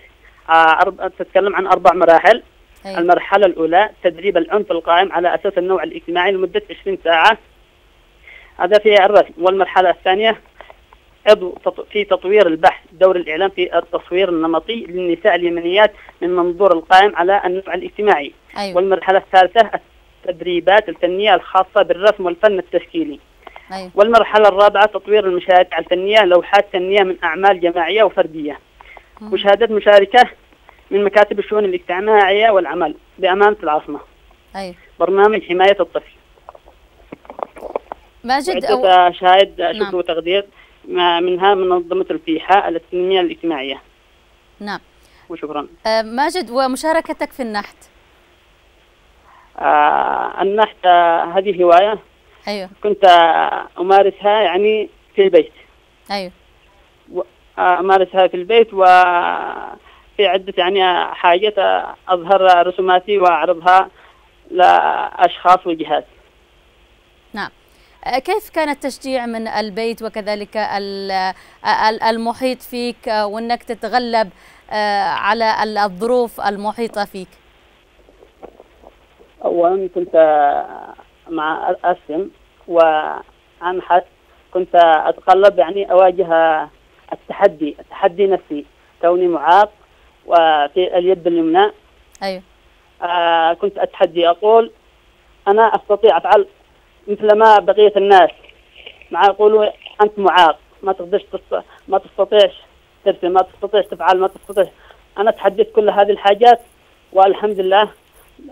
آه، تتكلم عن أربع مراحل أي. المرحلة الأولى تدريب العنف القائم على أساس النوع الاجتماعي لمدة 20 ساعة هذا في الرسم والمرحلة الثانية في تطوير البحث دور الإعلام في التصوير النمطي للنساء اليمنيات من منظور القائم على النوع الاجتماعي أيوة. والمرحلة الثالثة التدريبات الفنية الخاصة بالرسم والفن التشكيلي أيوة. والمرحلة الرابعة تطوير المشاريع الفنية لوحات فنية من أعمال جماعية وفردية وشهادات مشاركة من مكاتب الشؤون الاجتماعية والعمل بأمانة العاصمة أي. برنامج حماية الطفل ماجد أو... شاهد شكر نعم. وتقدير منها منظمة الفيحاء التنمية الاجتماعية نعم وشكرا آه ماجد ومشاركتك في النحت آه النحت آه هذه هواية أيوه. كنت أمارسها يعني في البيت أيوه امارسها في البيت وفي عده يعني حاجات اظهر رسوماتي واعرضها لاشخاص وجهات. نعم. أه، كيف كان التشجيع من البيت وكذلك أه، المحيط فيك أه، وانك تتغلب على الظروف المحيطه فيك؟ اولا كنت مع اسم وانحت كنت اتقلب يعني اواجه التحدي التحدي نفسي كوني معاق وفي اليد اليمنى ايوه آه كنت اتحدي اقول انا استطيع افعل مثل ما بقيه الناس مع يقولوا انت معاق ما تقدرش تص... ما تستطيعش ترسم ما تستطيعش تفعل ما تستطيع انا تحديت كل هذه الحاجات والحمد لله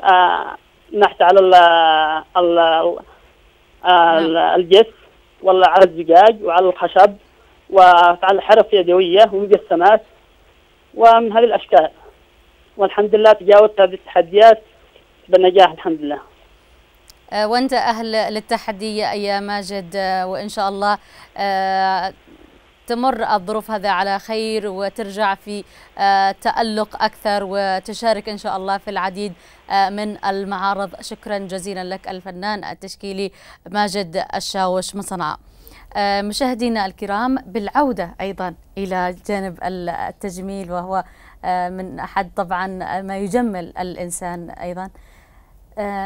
آه نحت على ال ال ال نعم. الجس ولا على الزجاج وعلى الخشب وافعال حرف يدويه ومجسمات ومن هذه الاشكال والحمد لله تجاوزت هذه التحديات بالنجاح الحمد لله آه، وانت اهل للتحدي يا ماجد آه، وان شاء الله آه، تمر الظروف هذا على خير وترجع في تألق أكثر وتشارك إن شاء الله في العديد من المعارض شكرا جزيلا لك الفنان التشكيلي ماجد الشاوش من صنعاء آه، مشاهدينا الكرام بالعودة أيضا إلى جانب التجميل وهو آه، من أحد طبعا آه، ما يجمل الإنسان أيضا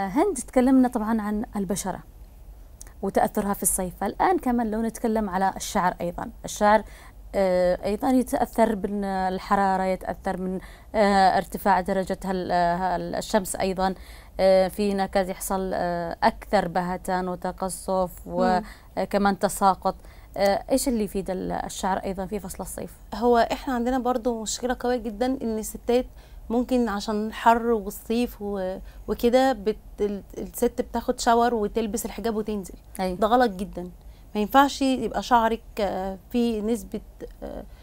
هند تكلمنا طبعا عن البشرة وتأثرها في الصيف الآن كمان لو نتكلم على الشعر أيضا الشعر ايضا يتاثر من الحراره يتاثر من ارتفاع درجه الشمس ايضا في نكد يحصل اكثر بهتان وتقصف آه، كمان تساقط آه، ايش اللي يفيد الشعر ايضا في فصل الصيف هو احنا عندنا برضو مشكله قويه جدا ان الستات ممكن عشان الحر والصيف وكده بت... الست بتاخد شاور وتلبس الحجاب وتنزل أي. ده غلط جدا ما ينفعش يبقى شعرك آه، في نسبه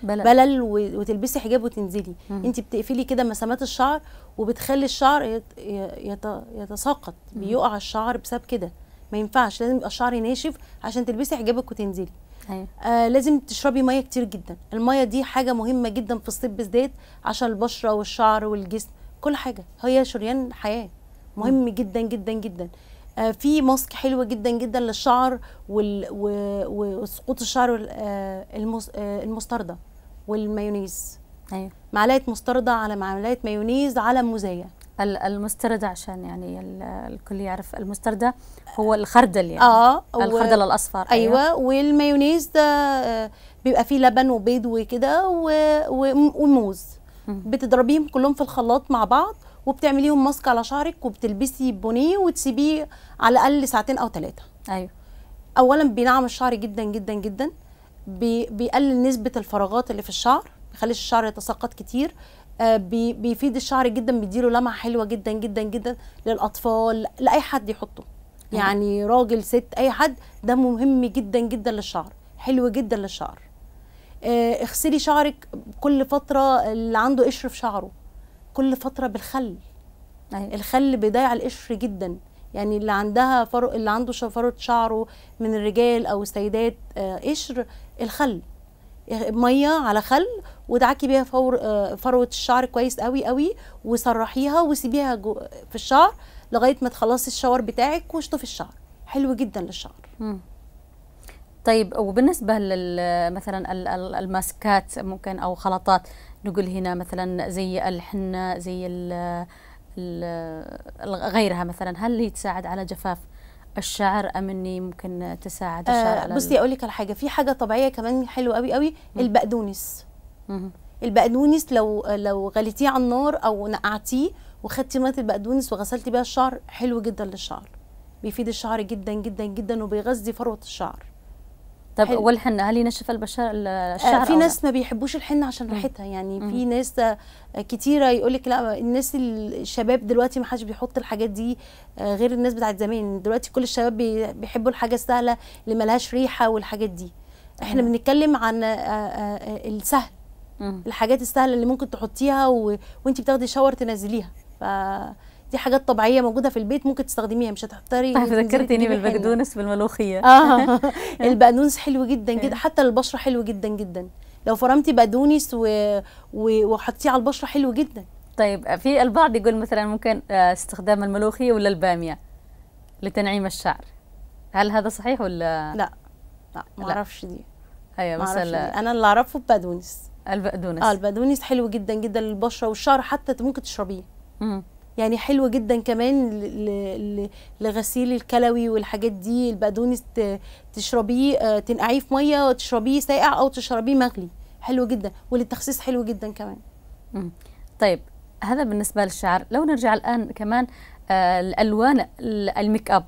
بلل, بلل وتلبسي حجاب وتنزلي انت بتقفلي كده مسامات الشعر وبتخلي الشعر يت... يت... يتساقط بيقع الشعر بسبب كده ما ينفعش لازم يبقى الشعر ناشف عشان تلبسي حجابك وتنزلي أيوة. آه لازم تشربي ميه كتير جدا الميه دي حاجه مهمه جدا في الصيف بالذات عشان البشره والشعر والجسم كل حاجه هي شريان حياه مهم م. جدا جدا جدا آه في ماسك حلوه جدا جدا للشعر وال... و... وسقوط الشعر آه المس... آه المستردة والمايونيز ايوه معلقه مستردة على معلقه مايونيز على موزايه المستردة عشان يعني الكل يعرف المستردة هو الخردل يعني اه الخردل الاصفر ايوه, أيوة. والمايونيز ده آه، بيبقى فيه لبن وبيض وكده وموز بتضربيهم كلهم في الخلاط مع بعض وبتعمليهم ماسك على شعرك وبتلبسي بونيه وتسيبيه على الاقل ساعتين او ثلاثه ايوه اولا بينعم الشعر جدا جدا جدا بيقلل نسبه الفراغات اللي في الشعر بيخليش الشعر يتساقط كتير آه، بيفيد الشعر جدا بيديله لمعه حلوه جدا جدا جدا للاطفال لاي حد يحطه أيوة. يعني راجل ست اي حد ده مهم جدا جدا للشعر حلو جدا للشعر آه، اغسلي شعرك كل فتره اللي عنده قشر في شعره كل فتره بالخل أيوة. الخل بيضيع القشر جدا يعني اللي عندها فرق اللي عنده شفرة شعره من الرجال او السيدات آه، قشر الخل ميه على خل ودعكي بيها فور آه، فروه الشعر كويس قوي قوي وسرحيها وسيبيها في الشعر لغايه ما تخلصي الشاور بتاعك واشطفي الشعر حلو جدا للشعر طيب وبالنسبه مثلا الماسكات ممكن او خلطات نقول هنا مثلا زي الحنه زي غيرها مثلا هل هي تساعد على جفاف الشعر ام اني ممكن تساعد آه، الشعر آه على بصي اقول لك على حاجه في حاجه طبيعيه كمان حلوه قوي قوي البقدونس البقدونس لو لو غليتيه على النار او نقعتيه وخدتي ميه البقدونس وغسلتي بيها الشعر حلو جدا للشعر بيفيد الشعر جدا جدا جدا وبيغذي فروه الشعر طب حل... والحنه هل ينشف البشر الشعر في ناس ما بيحبوش الحنه عشان ريحتها يعني في ناس كتيره يقول لك لا الناس الشباب دلوقتي ما حدش بيحط الحاجات دي آه، غير الناس بتاعت زمان دلوقتي كل الشباب بيحبوا الحاجه السهله اللي ملهاش ريحه والحاجات دي احنا مم. بنتكلم عن آه، آه، السهل مم. الحاجات السهله اللي ممكن تحطيها و... وانت بتاخدي شاور تنزليها ف دي حاجات طبيعيه موجوده في البيت ممكن تستخدميها مش هتحتاري فذكرتيني بالبقدونس بالملوخيه اه البقدونس حلو جدا جدا حتى للبشره حلو جدا جدا لو فرمتي بقدونس و... و... وحطيه على البشره حلو جدا طيب في البعض يقول مثلا ممكن آه، استخدام الملوخيه ولا الباميه لتنعيم الشعر هل هذا صحيح ولا لا لا ما اعرفش دي ايوه بس انا اللي اعرفه البقدونس البقدونس اه البقدونس حلو جدا جدا للبشره والشعر حتى ممكن تشربيه يعني حلوه جدا كمان لغسيل الكلوي والحاجات دي البقدونس تشربيه آه، تنقعيه في ميه وتشربيه ساقع او تشربيه مغلي حلو جدا وللتخسيس حلو جدا كمان طيب هذا بالنسبه للشعر لو نرجع الان كمان آه، الالوان الميك اب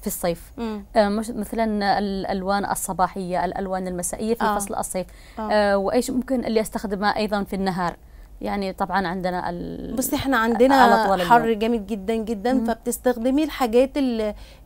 في الصيف آه، مش مثلا الالوان الصباحيه الالوان المسائيه في آه. فصل الصيف آه. آه وايش ممكن اللي استخدمه ايضا في النهار يعني طبعا عندنا ال... بس احنا عندنا حر جامد جدا جدا مم. فبتستخدمي الحاجات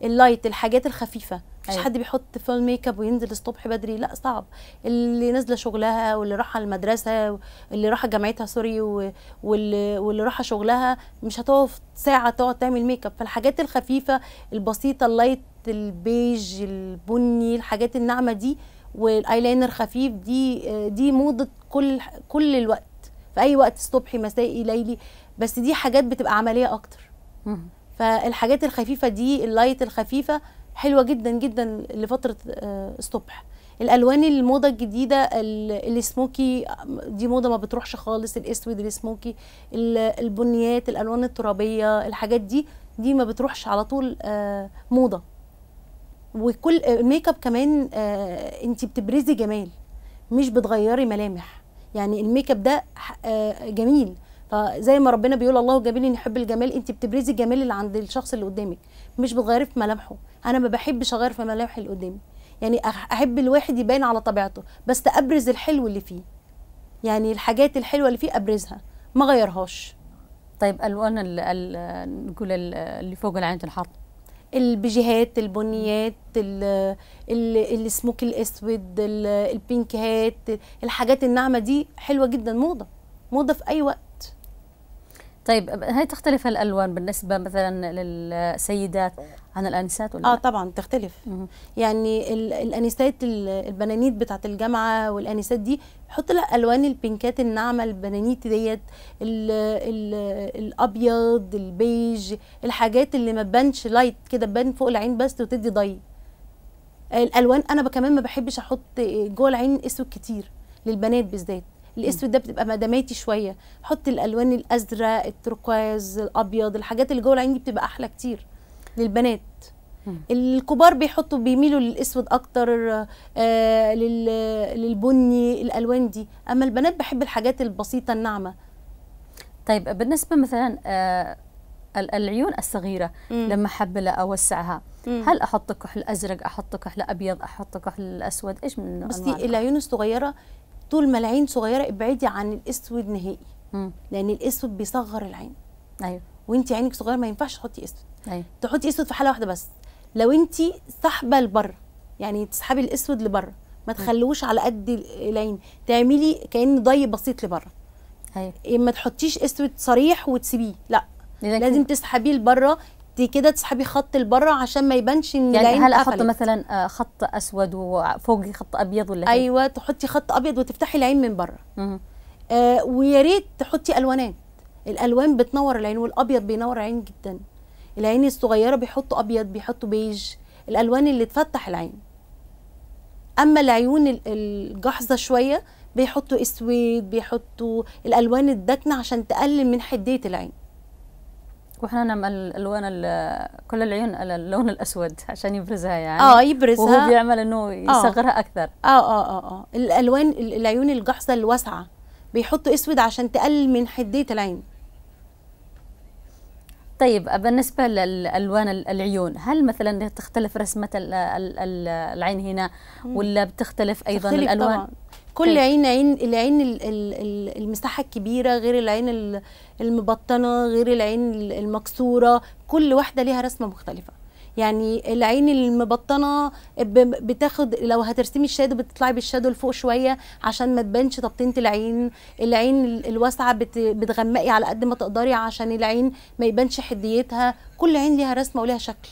اللايت الحاجات الخفيفه مفيش أيوة. حد بيحط فول ميك اب وينزل الصبح بدري لا صعب اللي نازله شغلها واللي رايحه المدرسه واللي رايحه جامعتها سوري واللي واللي رايحه شغلها مش هتقف ساعه تقعد تعمل ميك اب فالحاجات الخفيفه البسيطه اللايت البيج البني الحاجات الناعمه دي والايلاينر خفيف دي آه، دي موضه كل كل الوقت في اي وقت صبحي مسائي ليلي بس دي حاجات بتبقى عمليه اكتر فالحاجات الخفيفه دي اللايت الخفيفه حلوه جدا جدا لفتره آه، الصبح الالوان الموضه الجديده السموكي دي موضه ما بتروحش خالص الاسود السموكي البنيات الالوان الترابيه الحاجات دي دي ما بتروحش على طول آه، موضه وكل الميك آه، اب كمان انت بتبرزي جمال مش بتغيري ملامح يعني الميك اب ده آه، جميل فزي ما ربنا بيقول الله جميل يحب الجمال انت بتبرزي الجمال اللي عند الشخص اللي قدامك مش بتغيري في ملامحه انا ما بحبش اغير في ملامح اللي قدامي يعني احب الواحد يبان على طبيعته بس ابرز الحلو اللي فيه يعني الحاجات الحلوه اللي فيه ابرزها ما غيرهاش طيب الوان نقول اللي فوق العين الحر البيجيهات البنيات السموك الاسود هات الحاجات الناعمه دي حلوه جدا موضه موضه في اي وقت طيب هل تختلف الالوان بالنسبه مثلا للسيدات عن الانسات ولا اه طبعا تختلف يعني الانسات البنانيت بتاعه الجامعه والانسات دي حط لها الوان البينكات الناعمه البنانيت ديت ال ال الابيض البيج الحاجات اللي ما تبانش لايت كده تبان فوق العين بس وتدي ضي الالوان انا كمان ما بحبش احط جوه العين اسود كتير للبنات بالذات الاسود ده بتبقى مداماتي شويه حط الالوان الازرق التركواز الابيض الحاجات اللي جوه العين دي بتبقى احلى كتير للبنات الكبار بيحطوا بيميلوا للاسود اكتر آه، للبني الالوان دي اما البنات بحب الحاجات البسيطه الناعمه طيب بالنسبه مثلا آه، العيون الصغيره مم. لما حبلة اوسعها مم. هل احط كحل ازرق احط كحل ابيض احط كحل اسود ايش من بصي العيون الصغيره طول ما العين صغيره ابعدي عن الاسود نهائي مم. لان الاسود بيصغر العين ايوه وانت عينك صغيره ما ينفعش تحطي اسود أي. أيوة. تحطي اسود في حاله واحده بس لو انت صاحبه لبره يعني تسحبي الاسود لبره ما تخلوش على قد العين تعملي كان ضي بسيط لبره ايوه إيه، ما تحطيش اسود صريح وتسيبيه لا لازم تسحبيه لبره كده تسحبي خط لبره عشان ما يبانش ان يعني هل احط مثلا آه، خط اسود وفوقي خط ابيض ولا ايوه تحطي خط ابيض وتفتحي العين من بره آه ويا ريت تحطي الوانات الالوان بتنور العين والابيض بينور العين جدا العين الصغيره بيحطوا ابيض بيحطوا بيج الالوان اللي تفتح العين اما العيون الجحظه شويه بيحطوا اسود بيحطوا الالوان الداكنه عشان تقلل من حديه العين واحنا نعمل الالوان كل العيون اللون الاسود عشان يبرزها يعني اه يبرزها وهو بيعمل انه آه. يصغرها آه. اكثر اه اه اه اه الالوان العيون الجحظه الواسعه بيحطوا اسود عشان تقلل من حديه العين طيب بالنسبة لألوان العيون هل مثلا تختلف رسمة العين هنا ولا بتختلف أيضا تختلف الألوان؟ طبعا. كل طيب. عين عين العين المساحه الكبيره غير العين المبطنه غير العين المكسوره كل واحده ليها رسمه مختلفه يعني العين المبطنه بتاخد لو هترسمي الشادو بتطلعي بالشادو لفوق شويه عشان ما تبانش تبطينه العين العين الواسعه بتغمقي على قد ما تقدري عشان العين ما يبانش حديتها كل عين ليها رسمه وليها شكل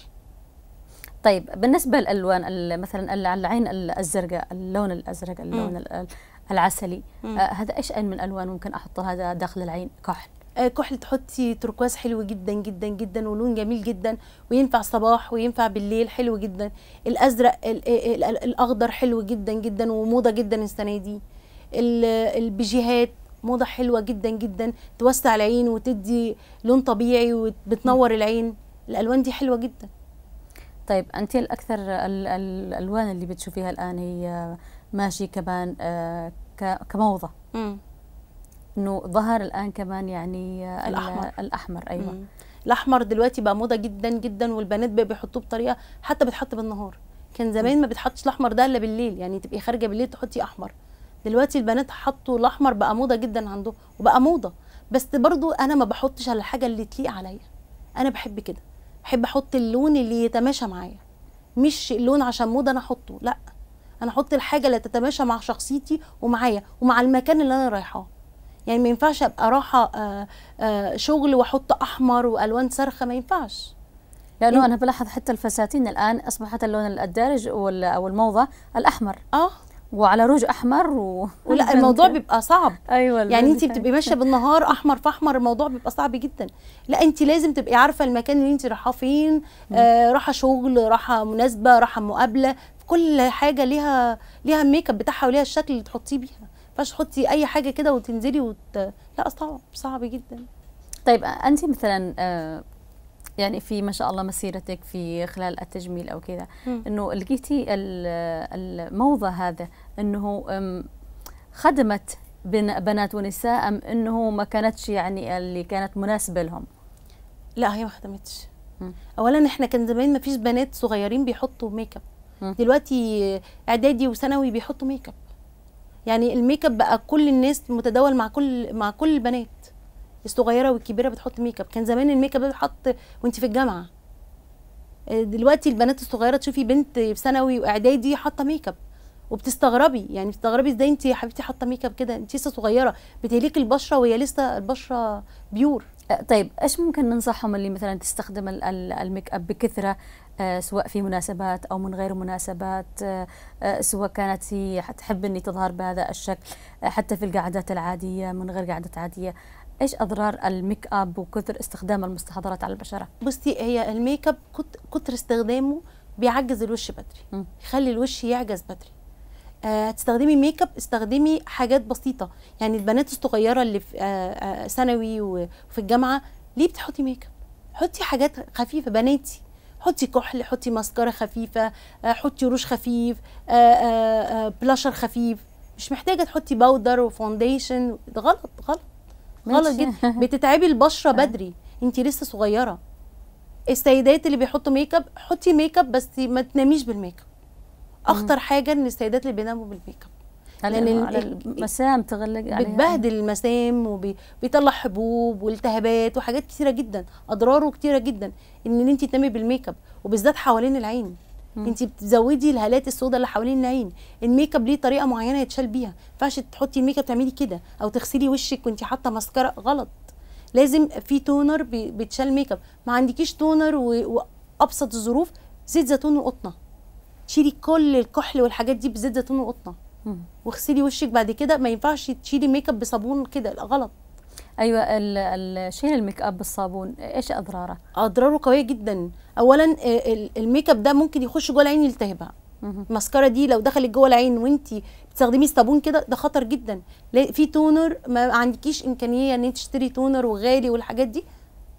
طيب بالنسبه للالوان مثلا العين الزرقاء اللون الازرق اللون م. العسلي آه، هذا ايش من الوان ممكن أحط هذا داخل العين كحل آه، كحل تحطي تركواز حلو جدا جدا جدا ولون جميل جدا وينفع صباح وينفع بالليل حلو جدا الازرق الاخضر حلو جدا جدا وموضه جدا السنه دي البيجيهات موضه حلوه جدا جدا توسع العين وتدي لون طبيعي وبتنور العين الالوان دي حلوه جدا طيب انت الاكثر الالوان اللي بتشوفيها الان هي ماشي كمان آه، كموضه مم. انه ظهر الان كمان يعني الاحمر الاحمر ايوه مم. الاحمر دلوقتي بقى موضه جدا جدا والبنات بقى بيحطوه بطريقه حتى بتحط بالنهار كان زمان ما بتحطش الاحمر ده الا بالليل يعني تبقي خارجه بالليل تحطي احمر دلوقتي البنات حطوا الاحمر بقى موضه جدا عندهم وبقى موضه بس برضو انا ما بحطش على الحاجه اللي تليق عليا انا بحب كده بحب احط اللون اللي يتماشى معايا مش اللون عشان موضه انا احطه لا انا احط الحاجه اللي تتماشى مع شخصيتي ومعايا ومع المكان اللي انا رايحاه يعني ما ينفعش ابقى راحه آه، آه، شغل واحط احمر والوان صرخه ما ينفعش لانه انا بلاحظ حتى الفساتين الان اصبحت اللون الدارج او الموضه الاحمر اه وعلى روج احمر و... ولا الموضوع بيبقى صعب ايوه يعني انت بتبقي ماشيه بالنهار احمر في احمر الموضوع بيبقى صعب جدا لا انت لازم تبقي عارفه المكان اللي انت رايحه فين آه رايحه شغل راحه مناسبه راحه مقابله كل حاجه ليها ليها الميك اب بتاعها وليها الشكل اللي تحطيه بيها ينفعش تحطي اي حاجه كده وتنزلي وت... لا صعب صعب جدا طيب انت مثلا آه، يعني في ما شاء الله مسيرتك في خلال التجميل او كذا انه لقيتي الموضه هذا انه خدمت بنات ونساء ام انه ما كانتش يعني اللي كانت مناسبه لهم لا هي ما خدمتش اولا احنا كان زمان ما فيش بنات صغيرين بيحطوا ميك اب دلوقتي اعدادي وثانوي بيحطوا ميك اب يعني الميك اب بقى كل الناس متداول مع كل مع كل البنات الصغيره والكبيره بتحط ميك اب كان زمان الميك اب ده بيتحط وانت في الجامعه آه، دلوقتي البنات الصغيره تشوفي بنت في ثانوي واعدادي حاطه ميك اب وبتستغربي يعني بتستغربي ازاي انت يا حبيبتي حاطه ميك اب كده انت لسه صغيره بتهلك البشره وهي لسه البشره بيور أه، طيب ايش ممكن ننصحهم اللي مثلا تستخدم الميك اب بكثره آه، سواء في مناسبات أو من غير مناسبات آه، آه، سواء كانت هي تحب أني تظهر بهذا الشكل حتى في القعدات العادية من غير قعدات عادية ايش اضرار الميك اب وكثر استخدام المستحضرات على البشره بصي هي الميك اب كثر استخدامه بيعجز الوش بدري يخلي الوش يعجز بدري هتستخدمي آه ميك اب استخدمي حاجات بسيطه يعني البنات الصغيره اللي في ثانوي آه وفي الجامعه ليه بتحطي ميك اب حطي حاجات خفيفه بناتي حطي كحل حطي ماسكارا خفيفه آه، حطي روش خفيف آه، آه، بلاشر خفيف مش محتاجه تحطي باودر وفونديشن غلط غلط غلط جدا بتتعبي البشره بدري انت لسه صغيره السيدات اللي بيحطوا ميك اب حطي ميك اب بس ما تناميش بالميك اب اخطر حاجه ان السيدات اللي بيناموا بالميك اب لان على المسام تغلق عليها بتبهدل المسام وبيطلع حبوب والتهابات وحاجات كتيره جدا اضراره كتيره جدا ان انت تنامي بالميك اب وبالذات حوالين العين انت بتزودي الهالات السوداء اللي حوالين العين الميك اب ليه طريقه معينه يتشال بيها ما ينفعش تحطي الميك اب تعملي كده او تغسلي وشك وانت حاطه ماسكارا غلط لازم في تونر بيتشال ميك اب ما عندكيش تونر و... وابسط الظروف زيت زيتون وقطنه تشيلي كل الكحل والحاجات دي بزيت زيتون وقطنه واغسلي وشك بعد كده ما ينفعش تشيلي ميك اب بصابون كده غلط ايوه شيل الميك اب بالصابون ايش اضراره اضراره قويه جدا اولا آه، الميك اب ده ممكن يخش جوه العين يلتهبها المسكره دي لو دخلت جوه العين وانت بتستخدمي صابون كده ده خطر جدا في تونر ما عندكيش امكانيه ان انت تشتري تونر وغالي والحاجات دي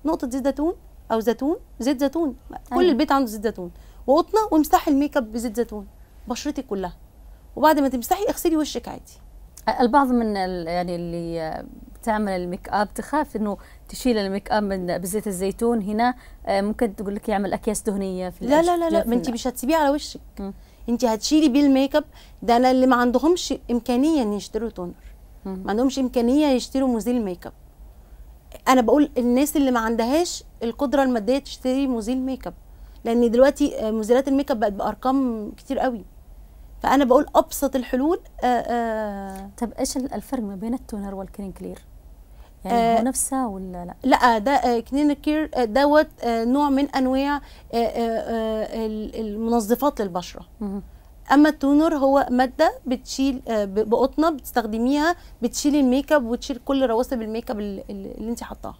نقطه زيت زيتون او زيتون زيت زيتون كل أيوة. البيت عنده زيت زيتون وقطنه وامسحي الميك اب بزيت زيتون بشرتك كلها وبعد ما تمسحي اغسلي وشك عادي البعض من يعني اللي بتعمل الميك اب تخاف انه تشيل الميك اب من بزيت الزيتون هنا آه، ممكن تقول لك يعمل اكياس دهنيه في لا لا لا لا ما انت مش هتسيبيه على وشك انت هتشيلي بيه الميك اب ده انا اللي ما عندهمش امكانيه ان يشتروا تونر ما عندهمش امكانيه يشتروا مزيل ميك اب انا بقول الناس اللي ما عندهاش القدره الماديه تشتري مزيل ميك اب لان دلوقتي آه، مزيلات الميك اب بقت بارقام كتير قوي فانا بقول ابسط الحلول آه، آه، طب ايش الفرق ما بين التونر والكرين كلير يعني هو آه، نفسه ولا لا؟ لا ده كلين كلير دوت نوع من انواع المنظفات للبشره. اما التونر هو ماده بتشيل بقطنه بتستخدميها بتشيل الميك اب وتشيل كل رواسب الميك اب اللي انت حطاها.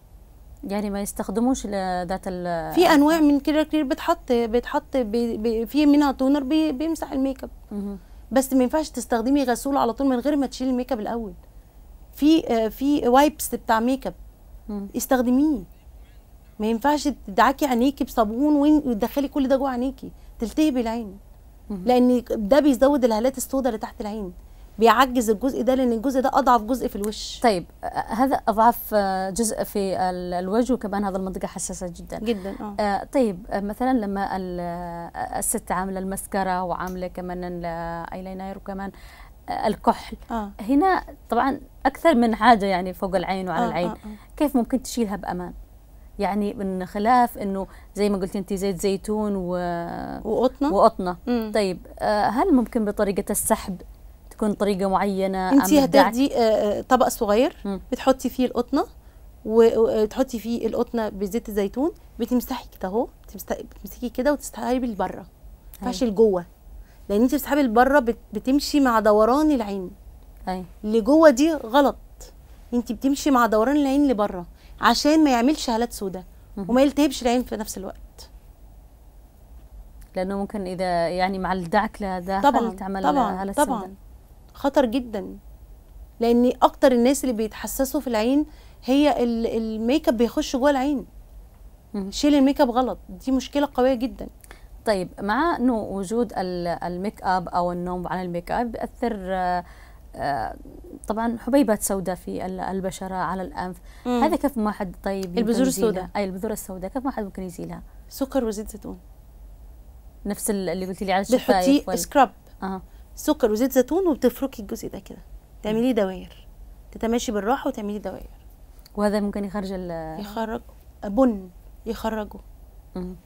يعني ما يستخدموش ذات ال في انواع من كده كتير بتحط بتحط بي بي في منها تونر بي بيمسح الميك اب بس ما ينفعش تستخدمي غسول على طول من غير ما تشيلي الميك اب الاول في آه، في وايبس بتاع ميك اب استخدميه ما ينفعش تدعكي عينيكي بصابون وتدخلي كل ده جوه عينيكي تلتهبي العين لان ده بيزود الهالات السوداء اللي تحت العين بيعجز الجزء ده لان الجزء ده اضعف جزء في الوش طيب هذا اضعف جزء في الوجه وكمان هذا المنطقه حساسه جدا جدا اه, آه، طيب مثلا لما الست عامله المسكره وعامله كمان الايلاينر وكمان الكحل آه. هنا طبعا اكثر من حاجه يعني فوق العين وعلى آه العين آه آه. كيف ممكن تشيلها بامان يعني من خلاف انه زي ما قلت انت زيت زيتون و... وقطنه وقطنه طيب آه هل ممكن بطريقه السحب تكون طريقه معينه انت هتاخدي آه، آه، طبق صغير بتحطي فيه القطنه وتحطي آه، فيه القطنه بزيت الزيتون بتمسحي كده اهو بتمسكي كده وتسحبي لبره ما ينفعش أيوه. لجوه لان انت بتسحبي لبره بتمشي مع دوران العين ايوه اللي جوه دي غلط انت بتمشي مع دوران العين لبره عشان ما يعملش هالات سودة وما يلتهبش العين في نفس الوقت لانه ممكن اذا يعني مع الدعك لداخل تعمل هالات طبعا طبعا خطر جدا لان اكتر الناس اللي بيتحسسوا في العين هي الميك اب بيخش جوه العين شيل الميك اب غلط دي مشكله قويه جدا طيب مع انه وجود الميك اب او النوم عن الميك اب بياثر آه، طبعا حبيبات سوداء في البشره على الانف مم. هذا كيف ما حد طيب البذور السوداء اي البذور السوداء كيف ما حد ممكن يزيلها سكر وزيت زيتون نفس اللي قلتي لي على الشفايف بتحطيه وال... سكراب آه. سكر وزيت زيتون وبتفركي الجزء ده كده تعمليه دواير تتماشي بالراحه وتعملي دواير وهذا ممكن يخرج ال يخرج بن يخرجه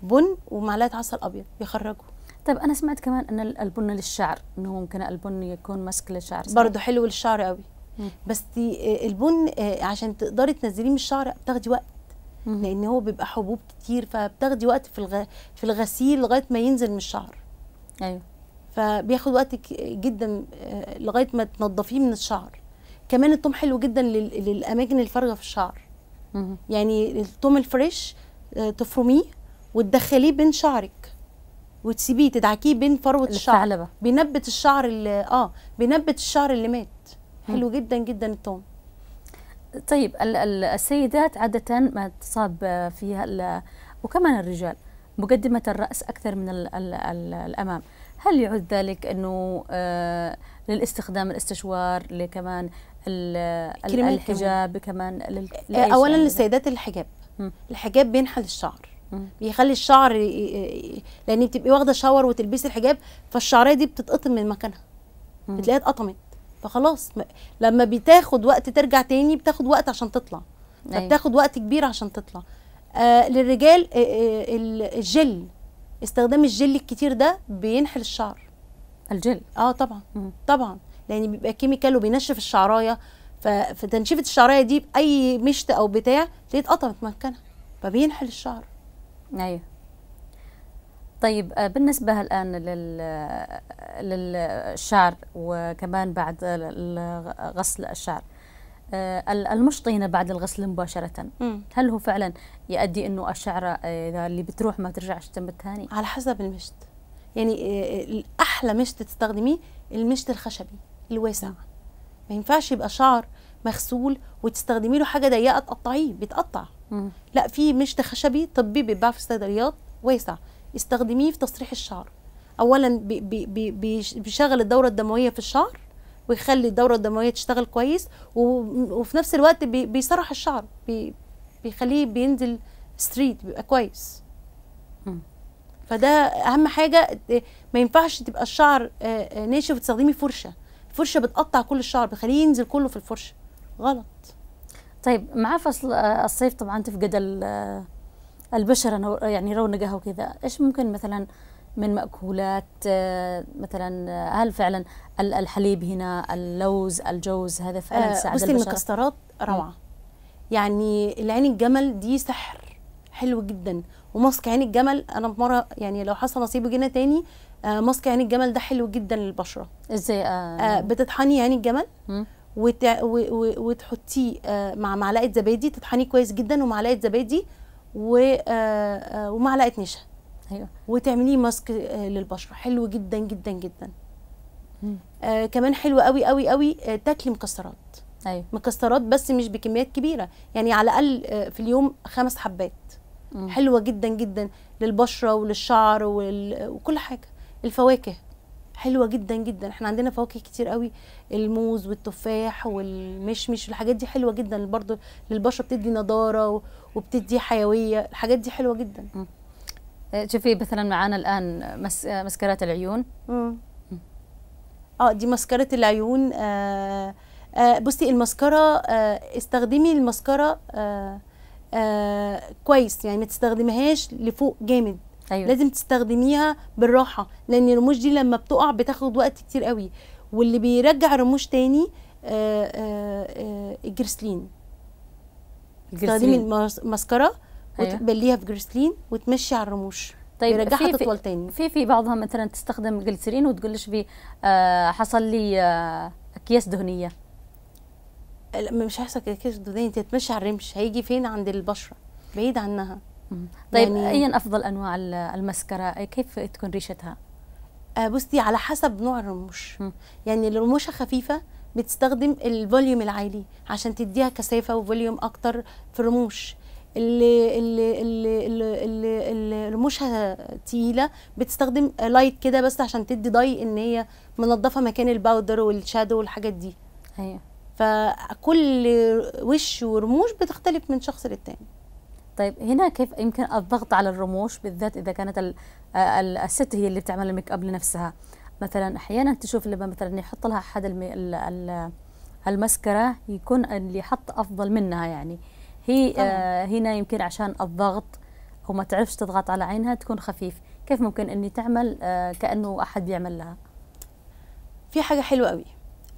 بن ومعلقه عسل ابيض يخرجه طب انا سمعت كمان ان البن للشعر انه ممكن البن يكون ماسك للشعر برضه حلو للشعر قوي بس بس آه، البن آه، عشان تقدري تنزليه من الشعر بتاخدي وقت لان هو بيبقى حبوب كتير فبتاخدي وقت في الغ... في الغسيل لغايه ما ينزل من الشعر ايوه فبياخد وقت جدا آه، لغايه ما تنضفيه من الشعر كمان التوم حلو جدا للاماكن الفارغه في الشعر يعني التوم الفريش آه، تفرميه وتدخليه بين شعرك وتسيبيه تدعكيه بين فروه الشعر الثعلبة. بينبت الشعر اللي اه بينبت الشعر اللي مات حلو جدا جدا التوم طيب السيدات عادة ما تصاب آه، فيها وكمان الرجال مقدمة الرأس أكثر من الـ الـ الـ الأمام هل يعد ذلك أنه آه، للاستخدام الاستشوار لكمان الحجاب كمان آه، يعني؟ أولا للسيدات الحجاب الحجاب بينحل الشعر بيخلي الشعر لان بتبقي واخده شاور وتلبسي الحجاب فالشعريه دي بتتقطم من مكانها بتلاقيها اتقطمت فخلاص لما بتاخد وقت ترجع تاني بتاخد وقت عشان تطلع أيوة. فبتاخد وقت كبير عشان تطلع آه للرجال آه آه الجل استخدام الجل الكتير ده بينحل الشعر الجل اه طبعا طبعا لان بيبقى كيميكال وبينشف الشعرايه فتنشيفه الشعرايه دي باي مشط او بتاع تلاقيه اتقطمت مكانها فبينحل الشعر ايوه طيب آه، بالنسبة الآن لل... للشعر وكمان بعد غسل الشعر آه، المشطينه بعد الغسل مباشره مم. هل هو فعلا يؤدي انه الشعره آه، اذا اللي بتروح ما ترجعش تنبت الثاني على حسب المشط يعني آه، احلى مشط تستخدميه المشط الخشبي الواسع نعم. ما ينفعش يبقى شعر مغسول وتستخدمي له حاجه ضيقه تقطعيه بيتقطع لا في مشط خشبي طبي بيتباع في الصيدليات واسع استخدميه في تصريح الشعر اولا بيشغل الدوره الدمويه في الشعر ويخلي الدوره الدمويه تشتغل كويس وفي نفس الوقت بيصرح الشعر بي بيخليه بينزل ستريت بيبقى كويس فده اهم حاجه ما ينفعش تبقى الشعر ناشف وتستخدمي فرشه الفرشه بتقطع كل الشعر بتخليه ينزل كله في الفرشه غلط طيب مع فصل الصيف طبعا تفقد البشره يعني رونقها وكذا ايش ممكن مثلا من مأكولات آه، مثلا آه، هل فعلا الحليب هنا اللوز الجوز هذا فعلا آه، ساعد بصي المكسرات روعة يعني العين الجمل دي سحر حلو جدا ومسك عين الجمل انا مره يعني لو حصل نصيبه جينا تاني مسك عين الجمل ده حلو جدا للبشره ازاي آه, آه بتطحني عين الجمل وت... وتحطيه مع معلقه زبادي تطحنيه كويس جدا ومعلقه زبادي و... ومعلقه نشا ايوه وتعمليه ماسك آه، للبشره حلو جدا جدا جدا آه كمان حلو قوي قوي قوي آه تاكلي مكسرات ايوه مكسرات بس مش بكميات كبيره يعني على الاقل آه في اليوم خمس حبات مم. حلوه جدا جدا للبشره وللشعر وال... وكل حاجه الفواكه حلوه جدا جدا احنا عندنا فواكه كتير قوي الموز والتفاح والمشمش الحاجات دي حلوه جدا برضو للبشره بتدي نضاره وبتدي حيويه الحاجات دي حلوه جدا مم. شوفي مثلا معانا الان مس... مسكرات العيون اه دي مسكره العيون آه آه بصي المسكره آه استخدمي المسكره آه آه كويس يعني ما تستخدميهاش لفوق جامد أيوة. لازم تستخدميها بالراحه لان الرموش دي لما بتقع بتاخد وقت كتير قوي واللي بيرجع رموش تاني آه آه آه الجرسلين, الجرسلين. استخدمي المسكره أيوة. وتبليها في جلسرين وتمشي على الرموش طيب في تطول تاني في في بعضها مثلا تستخدم جليسرين وتقولش في آه حصل لي آه اكياس دهنيه آه، لا مش هيحصل اكياس دهنيه انت تمشي على الرمش هيجي فين عند البشره بعيد عنها طيب يعني ايا افضل انواع المسكره كيف تكون ريشتها آه بصي على حسب نوع الرموش م. يعني الرموشه خفيفه بتستخدم الفوليوم العالي عشان تديها كثافه وفوليوم اكتر في الرموش اللي اللي اللي اللي, اللي, رموشها تقيله بتستخدم لايت كده بس عشان تدي ضي ان هي منظفه مكان الباودر والشادو والحاجات دي ايوه فكل وش ورموش بتختلف من شخص للتاني طيب هنا كيف يمكن الضغط على الرموش بالذات اذا كانت الست هي اللي بتعمل الميك اب لنفسها مثلا احيانا تشوف لما مثلا يحط لها احد المسكره يكون اللي حط افضل منها يعني هي آه هنا يمكن عشان الضغط وما تعرفش تضغط على عينها تكون خفيف كيف ممكن اني تعمل آه كانه احد بيعمل لها في حاجه حلوه قوي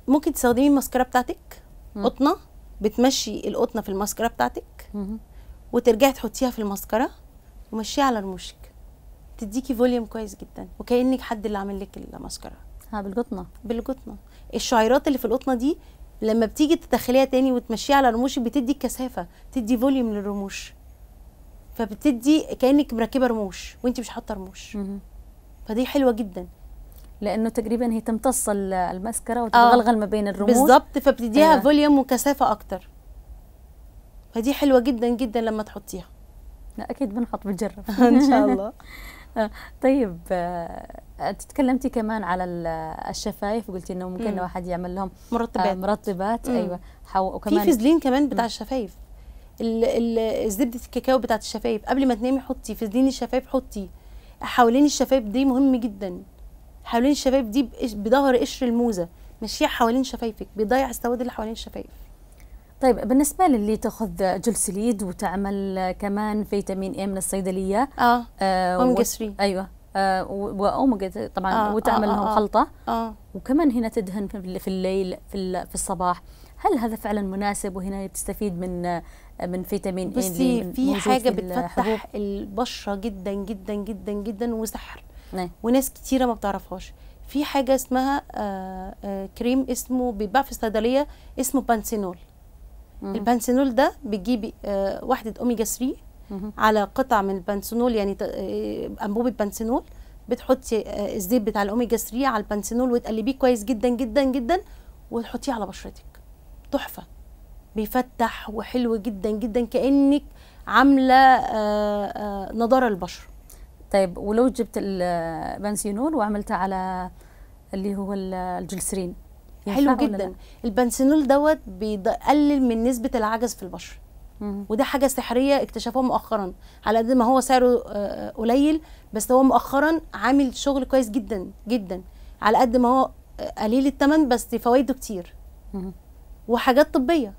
ممكن تستخدمي الماسكارا بتاعتك قطنه بتمشي القطنه في الماسكارا بتاعتك وترجعي تحطيها في الماسكارا ومشيها على رموشك تديكي فوليوم كويس جدا وكانك حد اللي عامل لك الماسكارا ها بالقطنه بالقطنه الشعيرات اللي في القطنه دي لما بتيجي تدخليها تاني وتمشيها على رموش بتدي كثافه بتدي فوليوم للرموش فبتدي كانك مركبه رموش وانت مش حاطه رموش فدي حلوه جدا لانه تقريبا هي تمتص المسكره آه. وتتغلغل ما بين الرموش بالظبط فبتديها فوليوم آه. وكثافه اكتر فدي حلوه جدا جدا لما تحطيها لا اكيد بنحط بنجرب ان شاء الله طيب انت آه، تكلمتي كمان على الشفايف وقلتي انه ممكن الواحد يعمل لهم مرطبات آه، مرطبات مم. ايوه وكمان في فازلين كمان بتاع الشفايف الزبده الكاكاو بتاعت الشفايف قبل ما تنامي حطي فازلين الشفايف حطي حوالين الشفايف دي مهم جدا حوالين الشفايف دي بظهر قشر الموزه مشيها حوالين شفايفك بيضيع السواد اللي حوالين الشفايف طيب بالنسبة للي تاخذ جلسليد وتعمل كمان فيتامين اي من الصيدلية اه, آه اوميجا 3 ايوه آه واوميجا طبعا آه وتعمل آه لهم آه،, آه خلطة آه وكمان هنا تدهن في الليل في, في الصباح هل هذا فعلا مناسب وهنا تستفيد من آه، من فيتامين اي بصي في حاجة في بتفتح البشرة جدا جدا جدا جدا وسحر نعم. وناس كتيرة ما بتعرفهاش في حاجة اسمها آآ آه، آآ كريم اسمه بيتباع في الصيدلية اسمه بانسينول البانسينول ده بتجيبي آه، وحده اوميجا 3 على قطع من البانسينول يعني آه، انبوبه بانسينول بتحطي آه، الزيت بتاع الاوميجا 3 على البانسينول وتقلبيه كويس جدا جدا جدا وتحطيه على بشرتك تحفه بيفتح وحلو جدا جدا كانك عامله نضاره البشره طيب ولو جبت البنسينول وعملتها على اللي هو الجلسرين حلو جدا البنسينول دوت بيقلل من نسبه العجز في البشره وده حاجه سحريه اكتشفوها مؤخرا على قد ما هو سعره آه، آه، قليل بس هو مؤخرا عامل شغل كويس جدا جدا على قد ما هو آه، قليل الثمن بس فوائده كتير وحاجات طبيه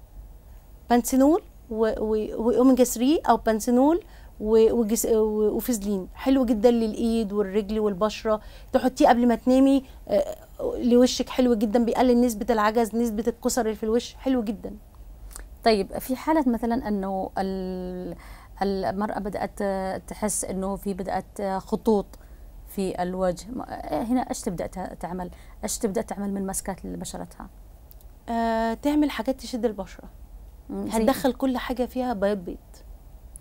بنسينول واوميجا 3 او بنسينول وفازلين حلو جدا للايد والرجل والبشره تحطيه قبل ما تنامي آه، لوشك حلو جدا بيقلل نسبه العجز نسبه الكسر اللي في الوش حلو جدا طيب في حاله مثلا انه المراه بدات تحس انه في بدات خطوط في الوجه إيه، هنا ايش تبدا تعمل ايش تبدا تعمل من ماسكات لبشرتها أه تعمل حاجات تشد البشره هتدخل كل حاجه فيها بيض بيض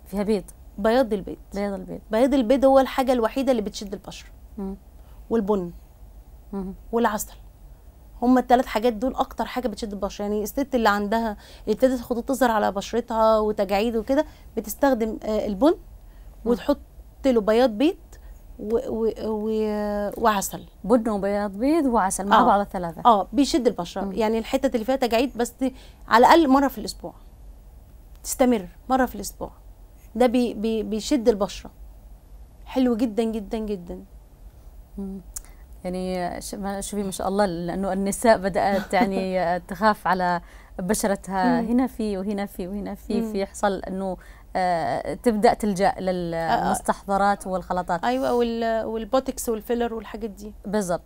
فيها بيض بياض البيض بياض البيض بياض البيض هو الحاجه الوحيده اللي بتشد البشره والبن والعسل هما الثلاث حاجات دول اكتر حاجه بتشد البشره يعني الست اللي عندها ابتدت خطوط تظهر على بشرتها وتجاعيد وكده بتستخدم آه، البن وتحط له بياض بيض و و و وعسل بن وبياض بيض وعسل مع آه. بعض الثلاثه اه بيشد البشره مم. يعني الحتت اللي فيها تجاعيد بس على الاقل مره في الاسبوع تستمر مره في الاسبوع ده بي بي بيشد البشره حلو جدا جدا جدا يعني شوفي ما شاء الله لانه النساء بدات يعني تخاف على بشرتها هنا في وهنا في وهنا في في يحصل انه آه، تبدا تلجا آه، آه. للمستحضرات والخلطات ايوه والبوتكس والفيلر والحاجات دي بالضبط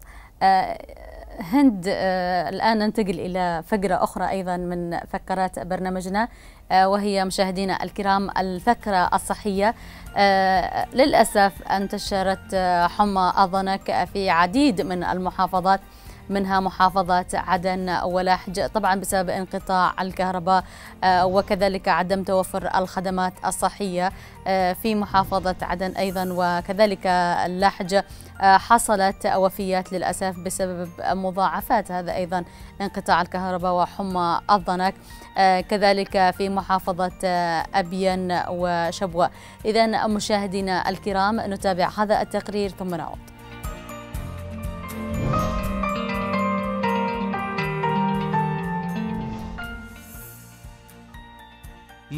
هند الان ننتقل الى فقره اخرى ايضا من فقرات برنامجنا آه، وهي مشاهدينا الكرام الفكرة الصحية آه، للأسف انتشرت آه، حمى أظنك في عديد من المحافظات منها محافظة عدن ولحج طبعا بسبب انقطاع الكهرباء آه، وكذلك عدم توفر الخدمات الصحية آه، في محافظة عدن أيضا وكذلك اللحج آه، حصلت وفيات للأسف بسبب مضاعفات هذا أيضا انقطاع الكهرباء وحمى الضنك كذلك في محافظة أبين وشبوة إذا مشاهدينا الكرام نتابع هذا التقرير ثم نعود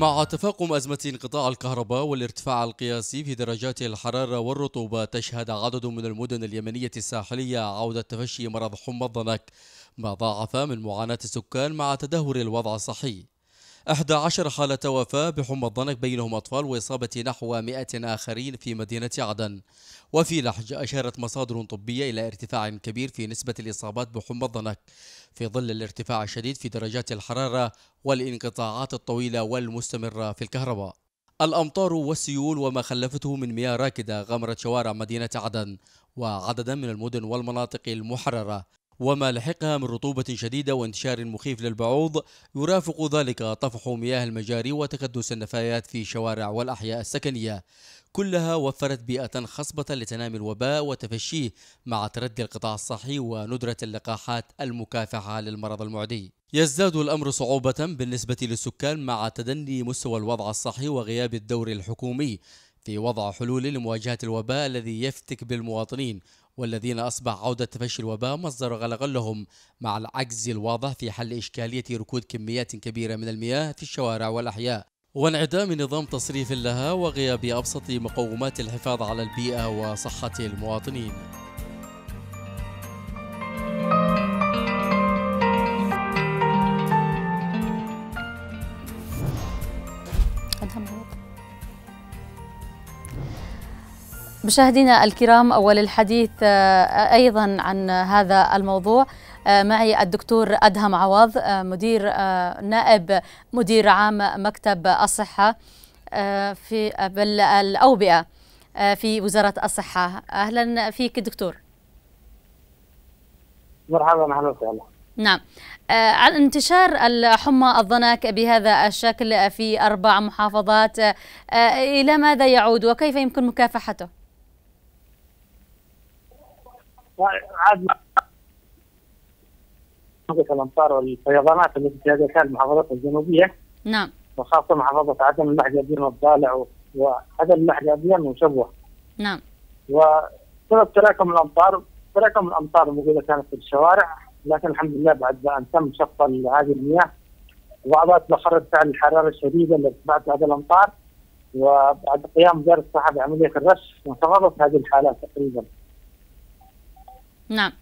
مع تفاقم أزمة انقطاع الكهرباء والارتفاع القياسي في درجات الحرارة والرطوبة تشهد عدد من المدن اليمنية الساحلية عودة تفشي مرض حمى الضنك ما ضاعف من معاناة السكان مع تدهور الوضع الصحي أحد عشر حالة وفاة بحمى الضنك بينهم أطفال وإصابة نحو 100 آخرين في مدينة عدن وفي لحج أشارت مصادر طبية إلى ارتفاع كبير في نسبة الإصابات بحمى الضنك في ظل الارتفاع الشديد في درجات الحرارة والانقطاعات الطويلة والمستمرة في الكهرباء الأمطار والسيول وما خلفته من مياه راكدة غمرت شوارع مدينة عدن وعددا من المدن والمناطق المحررة وما لحقها من رطوبة شديدة وانتشار مخيف للبعوض يرافق ذلك طفح مياه المجاري وتكدس النفايات في شوارع والأحياء السكنية كلها وفرت بيئة خصبة لتنامي الوباء وتفشيه مع تردي القطاع الصحي وندرة اللقاحات المكافحة للمرض المعدي يزداد الأمر صعوبة بالنسبة للسكان مع تدني مستوى الوضع الصحي وغياب الدور الحكومي في وضع حلول لمواجهة الوباء الذي يفتك بالمواطنين والذين أصبح عودة تفشي الوباء مصدر لهم مع العجز الواضح في حل إشكالية ركود كميات كبيرة من المياه في الشوارع والأحياء وانعدام نظام تصريف لها وغياب أبسط مقومات الحفاظ على البيئة وصحة المواطنين مشاهدينا الكرام أول الحديث آه، أيضا عن هذا الموضوع آه، معي الدكتور أدهم عواض آه، مدير نائب مدير عام مكتب الصحة في الاوبئه في وزارة الصحة أهلا فيك دكتور مرحبا أهلا وسهلا نعم عن انتشار الحمى الظنك بهذا الشكل في أربع محافظات إلى ماذا يعود وكيف يمكن مكافحته؟ عاد منطقه الامطار والفيضانات التي تواجهها المحافظات الجنوبيه نعم وخاصه محافظه عدن اللهجه بين الضالع وعدن اللهجه بين وشبوه نعم وسبب تراكم الامطار تراكم الامطار الموجودة كانت في الشوارع لكن الحمد لله بعد ان تم شق هذه المياه وبعضها تبخرت فعل الحراره الشديده اللي بعد هذه الامطار وبعد قيام وزاره الصحه بعمليه الرش انخفضت هذه الحالات تقريبا. نعم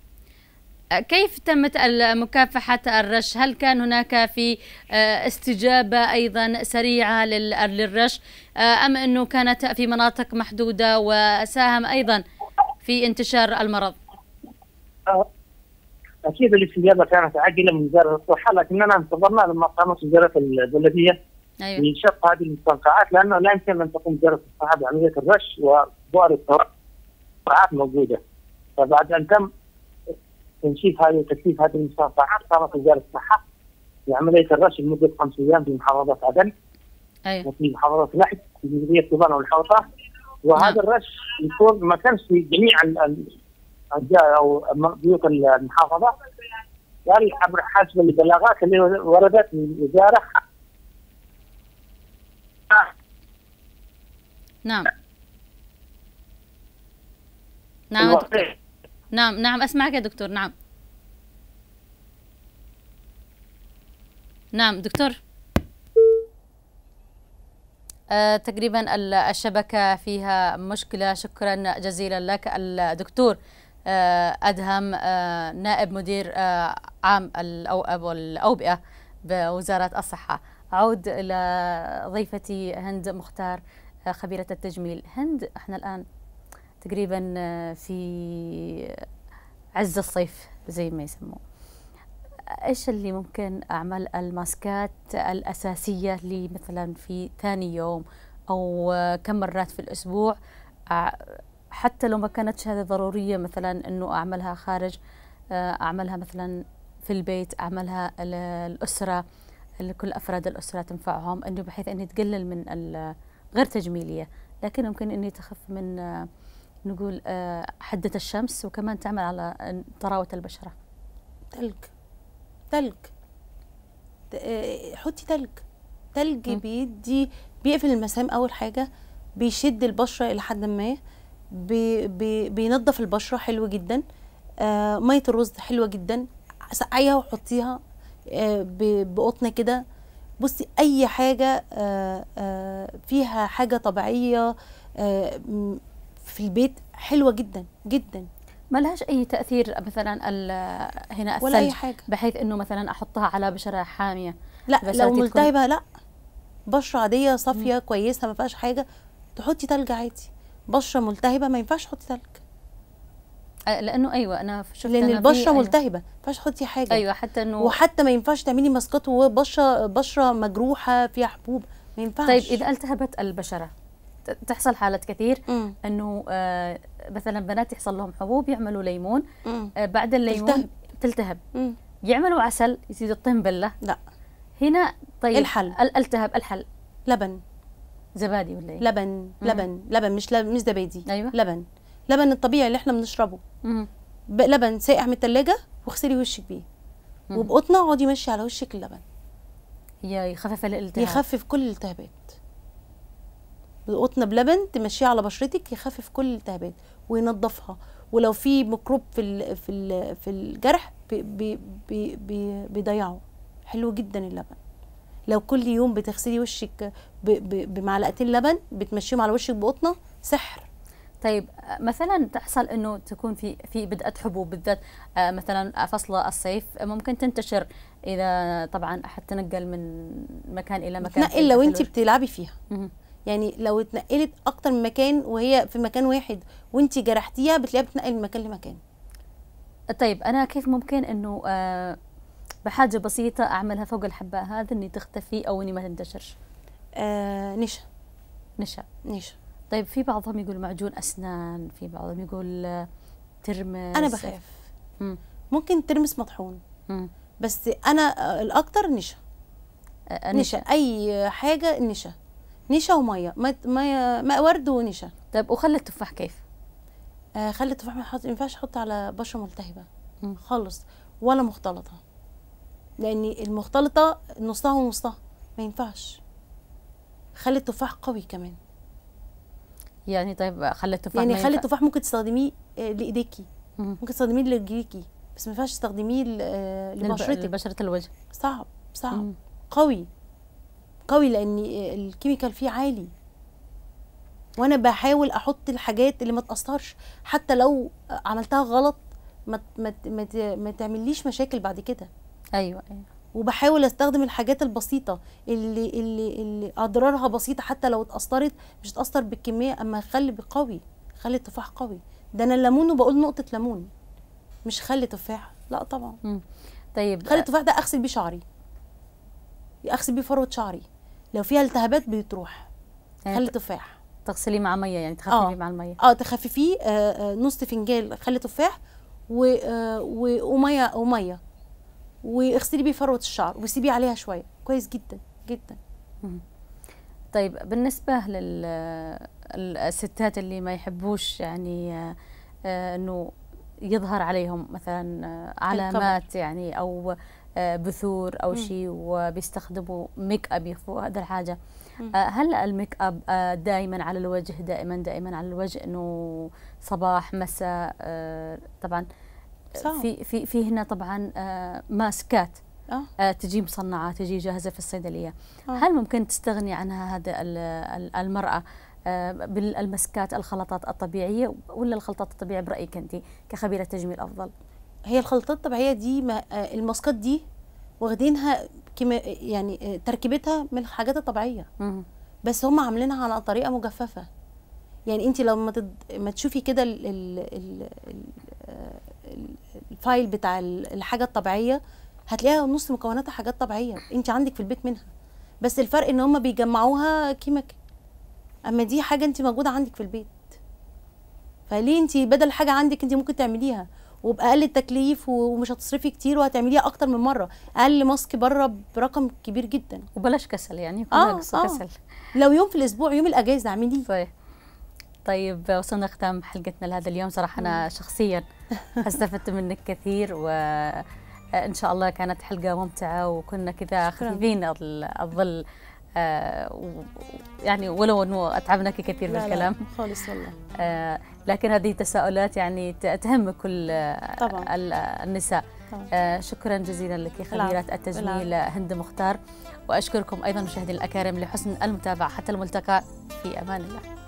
أه، كيف تمت مكافحة الرش؟ هل كان هناك في أه، استجابة أيضا سريعة للرش أه، أم أنه كانت في مناطق محدودة وساهم أيضا في انتشار المرض؟ أكيد الاستجابة كانت عاجلة من وزارة الصحة لكننا انتظرنا لما قامت وزارة البلدية أيوة. شق هذه المستنقعات لأنه لا يمكن أن تقوم وزارة الصحة بعملية الرش وبؤر التوقعات موجودة فبعد أن تم تنشيف هذه وتكثيف هذه المستنقعات قامت وزاره الصحه بعمليه الرش لمده خمس ايام في محافظه عدن ايوه وفي محافظه لحج في جمهوريه طبان والحوطه وهذا نعم. الرش يكون ما كانش في جميع او بيوت المحافظه قال عبر حسب البلاغات اللي وردت من الوزاره نعم نعم نعم نعم أسمعك يا دكتور نعم نعم دكتور أه تقريبا الشبكة فيها مشكلة شكرا جزيلا لك الدكتور أه أدهم أه نائب مدير آه، عام الأوبئة بوزارة الصحة أعود إلى ضيفتي هند مختار آه، خبيرة التجميل هند احنا الآن تقريبا آه، في عز الصيف زي ما يسموه ايش اللي ممكن اعمل الماسكات الاساسيه لي مثلا في ثاني يوم او آه، كم مرات في الاسبوع آه، حتى لو ما كانتش هذه ضروريه مثلا انه اعملها خارج اعملها مثلا في البيت اعملها للاسره لكل افراد الاسره تنفعهم انه بحيث اني تقلل من غير تجميليه لكن ممكن اني تخف من نقول آه، حدة الشمس وكمان تعمل على آه، طراوة البشرة تلج تلج آه، حطي تلج تلج بيدي بيقفل المسام اول حاجه بيشد البشره الى حد ما بي بي بينظف البشره حلو جدا ميه الرز حلوه جدا سقعيها وحطيها بقطنه كده بصي اي حاجه فيها حاجه طبيعيه في البيت حلوه جدا جدا لهاش اي تاثير مثلا هنا الثلج ولا اي حاجه بحيث انه مثلا احطها على بشره حاميه لا لو ملتهبه لا بشره عاديه صافيه كويسه ما فيهاش حاجه تحطي تلج عادي بشره ملتهبه ما ينفعش تحطي تلج لانه ايوه انا شفت لان أنا البشره ملتهبه ما ينفعش تحطي حاجه ايوه حتى انه وحتى ما ينفعش تعملي ماسكات وبشره بشره مجروحه فيها حبوب ما ينفعش طيب اذا التهبت البشره تحصل حالات كثير انه آه، مثلا بنات يحصل لهم حبوب يعملوا ليمون آه، بعد الليمون تلتهب, تلتهب. يعملوا عسل يزيد الطين بله لا هنا طيب الحل التهب الحل لبن زبادي ولا ايه لبن مم. لبن لبن مش لبن مش زبادي أيوة. لبن لبن الطبيعي اللي احنا بنشربه مم. لبن ساقع من الثلاجه واغسلي وشك بيه وبقطنه اقعدي مشي على وشك اللبن هي يخفف الالتهاب يخفف كل الالتهابات بقطنه بلبن تمشيه على بشرتك يخفف كل الالتهابات وينظفها ولو في ميكروب في الـ في الـ في الجرح بي بي بي بيضيعه حلو جدا اللبن لو كل يوم بتغسلي وشك بمعلقتين لبن بتمشيهم على وشك بقطنه سحر طيب مثلا تحصل انه تكون في في بدات حبوب بالذات آه، مثلا فصل الصيف ممكن تنتشر اذا طبعا احد تنقل من مكان الى مكان الا وانت بتلعبي فيها يعني لو اتنقلت اكتر من مكان وهي في مكان واحد وانت جرحتيها بتلاقيها بتنقل من مكان لمكان طيب انا كيف ممكن انه آه، بحاجه بسيطه اعملها فوق الحباء هذا اني تختفي او اني ما تنتشرش آه نشا نشا نشا طيب في بعضهم يقول معجون اسنان في بعضهم يقول آه، ترمس انا بخاف ممكن ترمس مطحون مم. بس انا آه، الاكتر نشا نشا اي حاجه نشا نشا وميه ما ما, ما ورد ونشا طب وخل التفاح كيف؟ آه خل التفاح ما حط... ينفعش احط على بشره ملتهبه م. خالص ولا مختلطه لان المختلطه نصها ونصها ما ينفعش خل التفاح قوي كمان يعني طيب خل التفاح يعني خل التفاح ممكن تستخدميه آه، لايديكي ممكن تستخدميه لرجليكي بس ما ينفعش تستخدميه آه، لبشرتك لبشره الوجه صعب صعب مم. قوي قوي لان الكيميكال فيه عالي وانا بحاول احط الحاجات اللي ما تاثرش حتى لو عملتها غلط ما ما ما تعمليش مشاكل بعد كده ايوه ايوه وبحاول استخدم الحاجات البسيطه اللي اللي اللي اضرارها بسيطه حتى لو اتاثرت مش تاثر بالكميه اما خلي قوي خلي التفاح قوي ده انا الليمون وبقول نقطه ليمون مش خلي تفاح لا طبعا مم. طيب خلي آه. التفاح ده اغسل بيه شعري اغسل بيه فروه شعري لو فيها التهابات بتروح يعني خلي تفاح تغسليه مع ميه يعني تخففيه آه. مع الميه اه تخففيه آه، آه، نص فنجان خلي تفاح و... وميه وميه واغسلي بيه فروه الشعر وسيبيه عليها شويه كويس جدا جدا طيب بالنسبه للستات اللي ما يحبوش يعني انه يظهر عليهم مثلا آه، طيب، علامات يعني او آه، بثور او شيء وبيستخدموا ميك اب يخفوا هذا الحاجه آه، هل الميك اب دائما على الوجه دائما دائما على الوجه انه صباح مساء طبعا في في في هنا طبعا ماسكات تجي مصنعه تجي جاهزه في الصيدليه هل ممكن تستغني عنها هذا المراه آه، بالمسكات الخلطات الطبيعيه ولا الخلطات الطبيعيه برايك انت كخبيره تجميل افضل؟ هي الخلطات الطبيعيه دي آه، الماسكات دي واخدينها كما آه، يعني تركيبتها من الحاجات الطبيعيه مم. بس هم عاملينها على طريقه مجففه يعني انت لما تد... ما تشوفي كده ال... ال... ال... الفايل بتاع الحاجه الطبيعيه هتلاقيها نص مكوناتها حاجات طبيعيه انت عندك في البيت منها بس الفرق ان هم بيجمعوها كيميكال اما دي حاجه انت موجوده عندك في البيت فليه انت بدل حاجه عندك انت ممكن تعمليها وباقل التكليف ومش هتصرفي كتير وهتعمليها اكتر من مره اقل ماسك بره برقم كبير جدا وبلاش كسل يعني آه آه. كسل آه. لو يوم في الاسبوع يوم الاجازه اعمليه طيب, طيب، وصلنا ختام حلقتنا لهذا اليوم صراحه انا شخصيا استفدت منك كثير و ان شاء الله كانت حلقه ممتعه وكنا كذا خفيفين الظل آه، يعني ولو انه اتعبناك كثير بالكلام لا خالص والله آه، لكن هذه تساؤلات يعني تهم كل آه، طبعا. النساء طبعا. شكرا جزيلا لك خبيرات التجميل هند مختار واشكركم ايضا مشاهدينا الاكارم لحسن المتابعه حتى الملتقى في امان الله